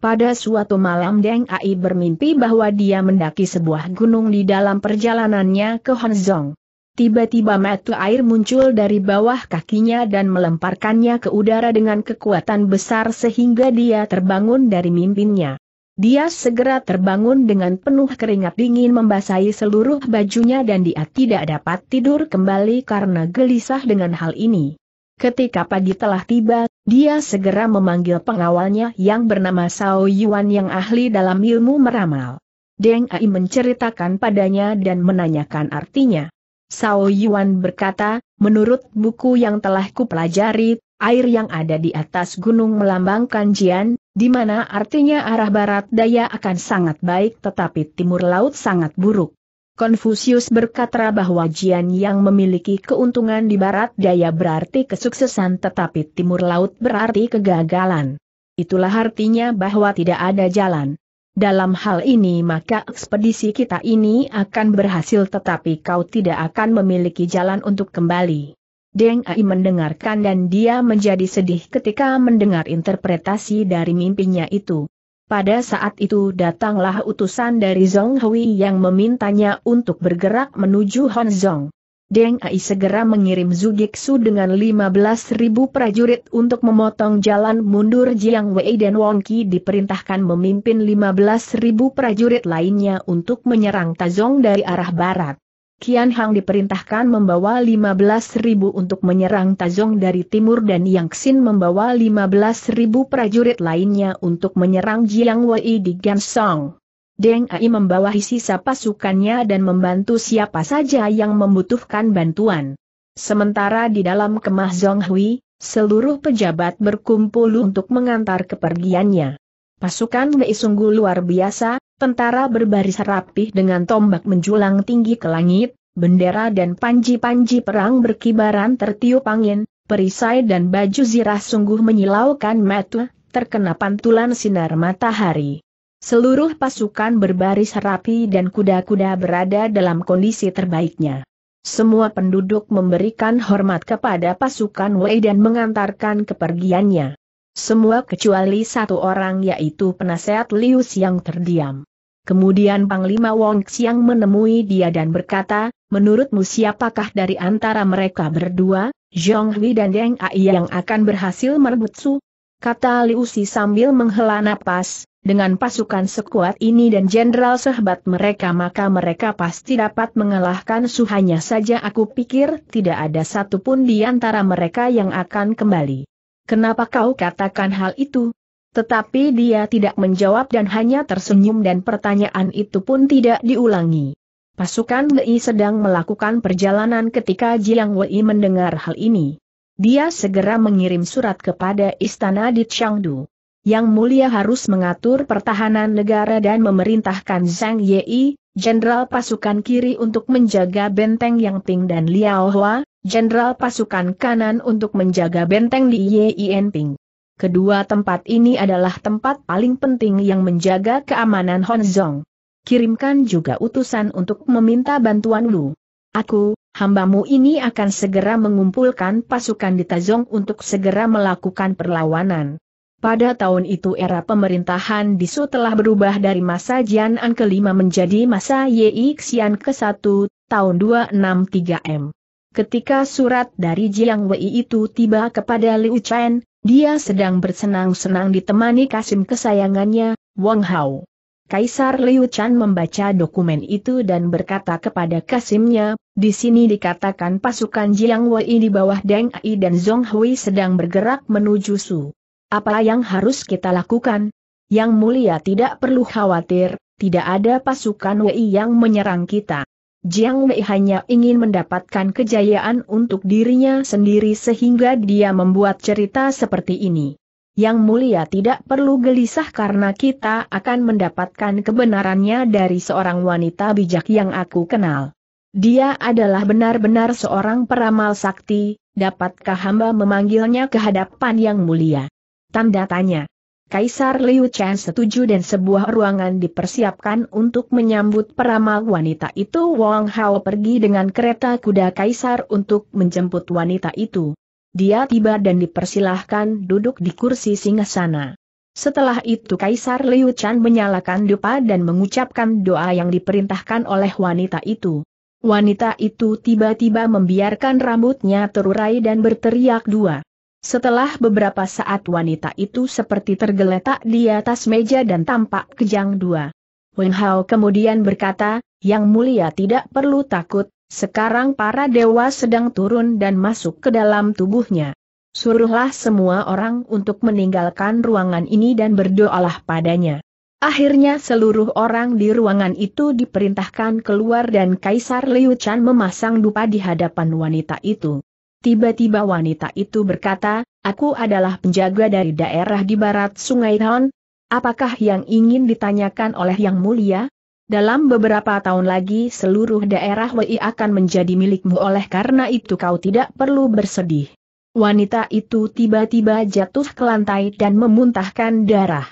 Pada suatu malam Deng Ai bermimpi bahwa dia mendaki sebuah gunung di dalam perjalanannya ke Hanzong. Tiba-tiba mata air muncul dari bawah kakinya dan melemparkannya ke udara dengan kekuatan besar sehingga dia terbangun dari mimpinya. Dia segera terbangun dengan penuh keringat dingin membasahi seluruh bajunya dan dia tidak dapat tidur kembali karena gelisah dengan hal ini. Ketika pagi telah tiba, dia segera memanggil pengawalnya yang bernama Sao Yuan yang ahli dalam ilmu meramal. Deng Ai menceritakan padanya dan menanyakan artinya. Sao Yuan berkata, menurut buku yang telah kupelajari, air yang ada di atas gunung melambangkan Jian, di mana artinya arah barat daya akan sangat baik tetapi timur laut sangat buruk. Konfusius berkata bahwa Jian yang memiliki keuntungan di barat daya berarti kesuksesan tetapi timur laut berarti kegagalan. Itulah artinya bahwa tidak ada jalan. Dalam hal ini maka ekspedisi kita ini akan berhasil tetapi kau tidak akan memiliki jalan untuk kembali. Deng Ai mendengarkan dan dia menjadi sedih ketika mendengar interpretasi dari mimpinya itu. Pada saat itu datanglah utusan dari Zhong Hui yang memintanya untuk bergerak menuju Honzong. Deng Ai segera mengirim Zugiksu dengan ribu prajurit untuk memotong jalan mundur Jiang Wei dan Wong Qi diperintahkan memimpin ribu prajurit lainnya untuk menyerang Tazong dari arah barat. Kian Hang diperintahkan membawa 15.000 untuk menyerang Tazong dari timur dan Yang Xin membawa 15.000 prajurit lainnya untuk menyerang Jiang Wei di Gansong. Deng Ai membawa sisa pasukannya dan membantu siapa saja yang membutuhkan bantuan. Sementara di dalam kemah Zong Hui, seluruh pejabat berkumpul untuk mengantar kepergiannya. Pasukan Wei sungguh luar biasa, Tentara berbaris rapih dengan tombak menjulang tinggi ke langit, bendera dan panji-panji perang berkibaran tertiup angin, perisai dan baju zirah sungguh menyilaukan mata, terkena pantulan sinar matahari. Seluruh pasukan berbaris rapi dan kuda-kuda berada dalam kondisi terbaiknya. Semua penduduk memberikan hormat kepada pasukan Wei dan mengantarkan kepergiannya. Semua kecuali satu orang yaitu penasehat Liu yang terdiam. Kemudian Panglima Wong Xiang menemui dia dan berkata, menurutmu siapakah dari antara mereka berdua, Zhong Hui dan Deng Ai yang akan berhasil merebut Su? Kata Liu Si sambil menghela napas, dengan pasukan sekuat ini dan jenderal sahabat mereka maka mereka pasti dapat mengalahkan Su hanya saja aku pikir tidak ada satupun di antara mereka yang akan kembali. Kenapa kau katakan hal itu? Tetapi dia tidak menjawab dan hanya tersenyum dan pertanyaan itu pun tidak diulangi. Pasukan Wei sedang melakukan perjalanan ketika Jiang Wei mendengar hal ini. Dia segera mengirim surat kepada istana di Chengdu. Yang mulia harus mengatur pertahanan negara dan memerintahkan Zhang Yei, jenderal pasukan kiri untuk menjaga benteng Yang Ping dan Liao Hua, jenderal pasukan kanan untuk menjaga benteng di Yi Ping. Kedua tempat ini adalah tempat paling penting yang menjaga keamanan Honzong. Kirimkan juga utusan untuk meminta bantuan Lu. Aku, hambamu ini akan segera mengumpulkan pasukan di Tazong untuk segera melakukan perlawanan. Pada tahun itu era pemerintahan Di Disu telah berubah dari masa Jian'an ke kelima menjadi masa Yi Xian ke-1, tahun 263M. Ketika surat dari Jiang Wei itu tiba kepada Liu Chen, dia sedang bersenang-senang ditemani Kasim kesayangannya, Wang Hao. Kaisar Liu Chan membaca dokumen itu dan berkata kepada Kasimnya, di sini dikatakan pasukan Jiang Wei di bawah Deng Ai dan Zhong Hui sedang bergerak menuju Su. Apa yang harus kita lakukan? Yang mulia tidak perlu khawatir, tidak ada pasukan Wei yang menyerang kita. Jiang Wei hanya ingin mendapatkan kejayaan untuk dirinya sendiri sehingga dia membuat cerita seperti ini. Yang mulia tidak perlu gelisah karena kita akan mendapatkan kebenarannya dari seorang wanita bijak yang aku kenal. Dia adalah benar-benar seorang peramal sakti, dapatkah hamba memanggilnya ke hadapan yang mulia? Tanda tanya. Kaisar Liu Chen setuju dan sebuah ruangan dipersiapkan untuk menyambut peramal wanita itu Wang Hao pergi dengan kereta kuda Kaisar untuk menjemput wanita itu. Dia tiba dan dipersilahkan duduk di kursi singgasana. Setelah itu Kaisar Liu Chan menyalakan dupa dan mengucapkan doa yang diperintahkan oleh wanita itu. Wanita itu tiba-tiba membiarkan rambutnya terurai dan berteriak dua. Setelah beberapa saat wanita itu seperti tergeletak di atas meja dan tampak kejang dua. Weng Hao kemudian berkata, Yang mulia tidak perlu takut, sekarang para dewa sedang turun dan masuk ke dalam tubuhnya. Suruhlah semua orang untuk meninggalkan ruangan ini dan berdoalah padanya. Akhirnya seluruh orang di ruangan itu diperintahkan keluar dan Kaisar Liu Chan memasang dupa di hadapan wanita itu. Tiba-tiba wanita itu berkata, aku adalah penjaga dari daerah di barat Sungai Han. Apakah yang ingin ditanyakan oleh Yang Mulia? Dalam beberapa tahun lagi seluruh daerah Wei akan menjadi milikmu oleh karena itu kau tidak perlu bersedih. Wanita itu tiba-tiba jatuh ke lantai dan memuntahkan darah.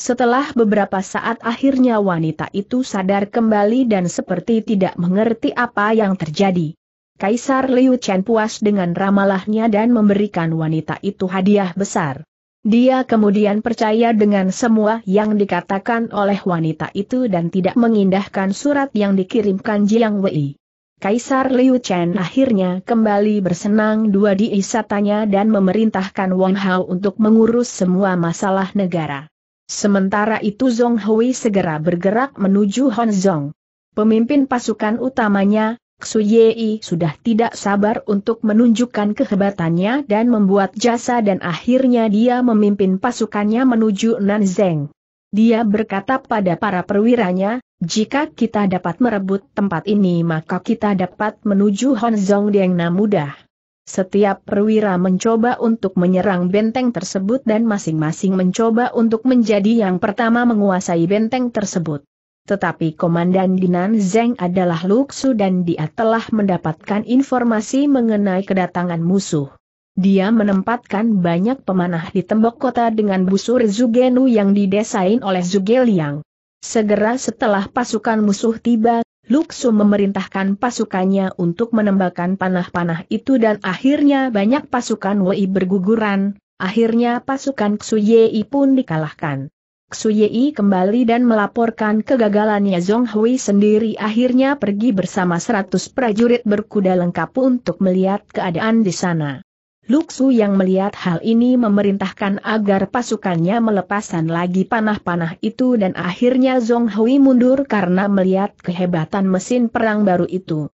Setelah beberapa saat akhirnya wanita itu sadar kembali dan seperti tidak mengerti apa yang terjadi. Kaisar Liu Chen puas dengan ramalahnya dan memberikan wanita itu hadiah besar. Dia kemudian percaya dengan semua yang dikatakan oleh wanita itu dan tidak mengindahkan surat yang dikirimkan Jiang Wei. Kaisar Liu Chen akhirnya kembali bersenang dua di isatanya dan memerintahkan Wang Hao untuk mengurus semua masalah negara. Sementara itu Zhong Hui segera bergerak menuju Honzong. Pemimpin pasukan utamanya, Yei sudah tidak sabar untuk menunjukkan kehebatannya dan membuat jasa dan akhirnya dia memimpin pasukannya menuju Nan Nanzeng. Dia berkata pada para perwiranya, jika kita dapat merebut tempat ini maka kita dapat menuju Honzong Dengna mudah. Setiap perwira mencoba untuk menyerang benteng tersebut dan masing-masing mencoba untuk menjadi yang pertama menguasai benteng tersebut. Tetapi Komandan Dinan Zeng adalah Luksu dan dia telah mendapatkan informasi mengenai kedatangan musuh. Dia menempatkan banyak pemanah di tembok kota dengan busur Zugenu yang didesain oleh Zugeliang. Segera setelah pasukan musuh tiba, Luksu memerintahkan pasukannya untuk menembakkan panah-panah itu dan akhirnya banyak pasukan Wei berguguran, akhirnya pasukan Xu Yei pun dikalahkan. Yi kembali dan melaporkan kegagalannya Zhong Hui sendiri akhirnya pergi bersama 100 prajurit berkuda lengkap untuk melihat keadaan di sana. Luxu yang melihat hal ini memerintahkan agar pasukannya melepaskan lagi panah-panah itu dan akhirnya Zhong Hui mundur karena melihat kehebatan mesin perang baru itu.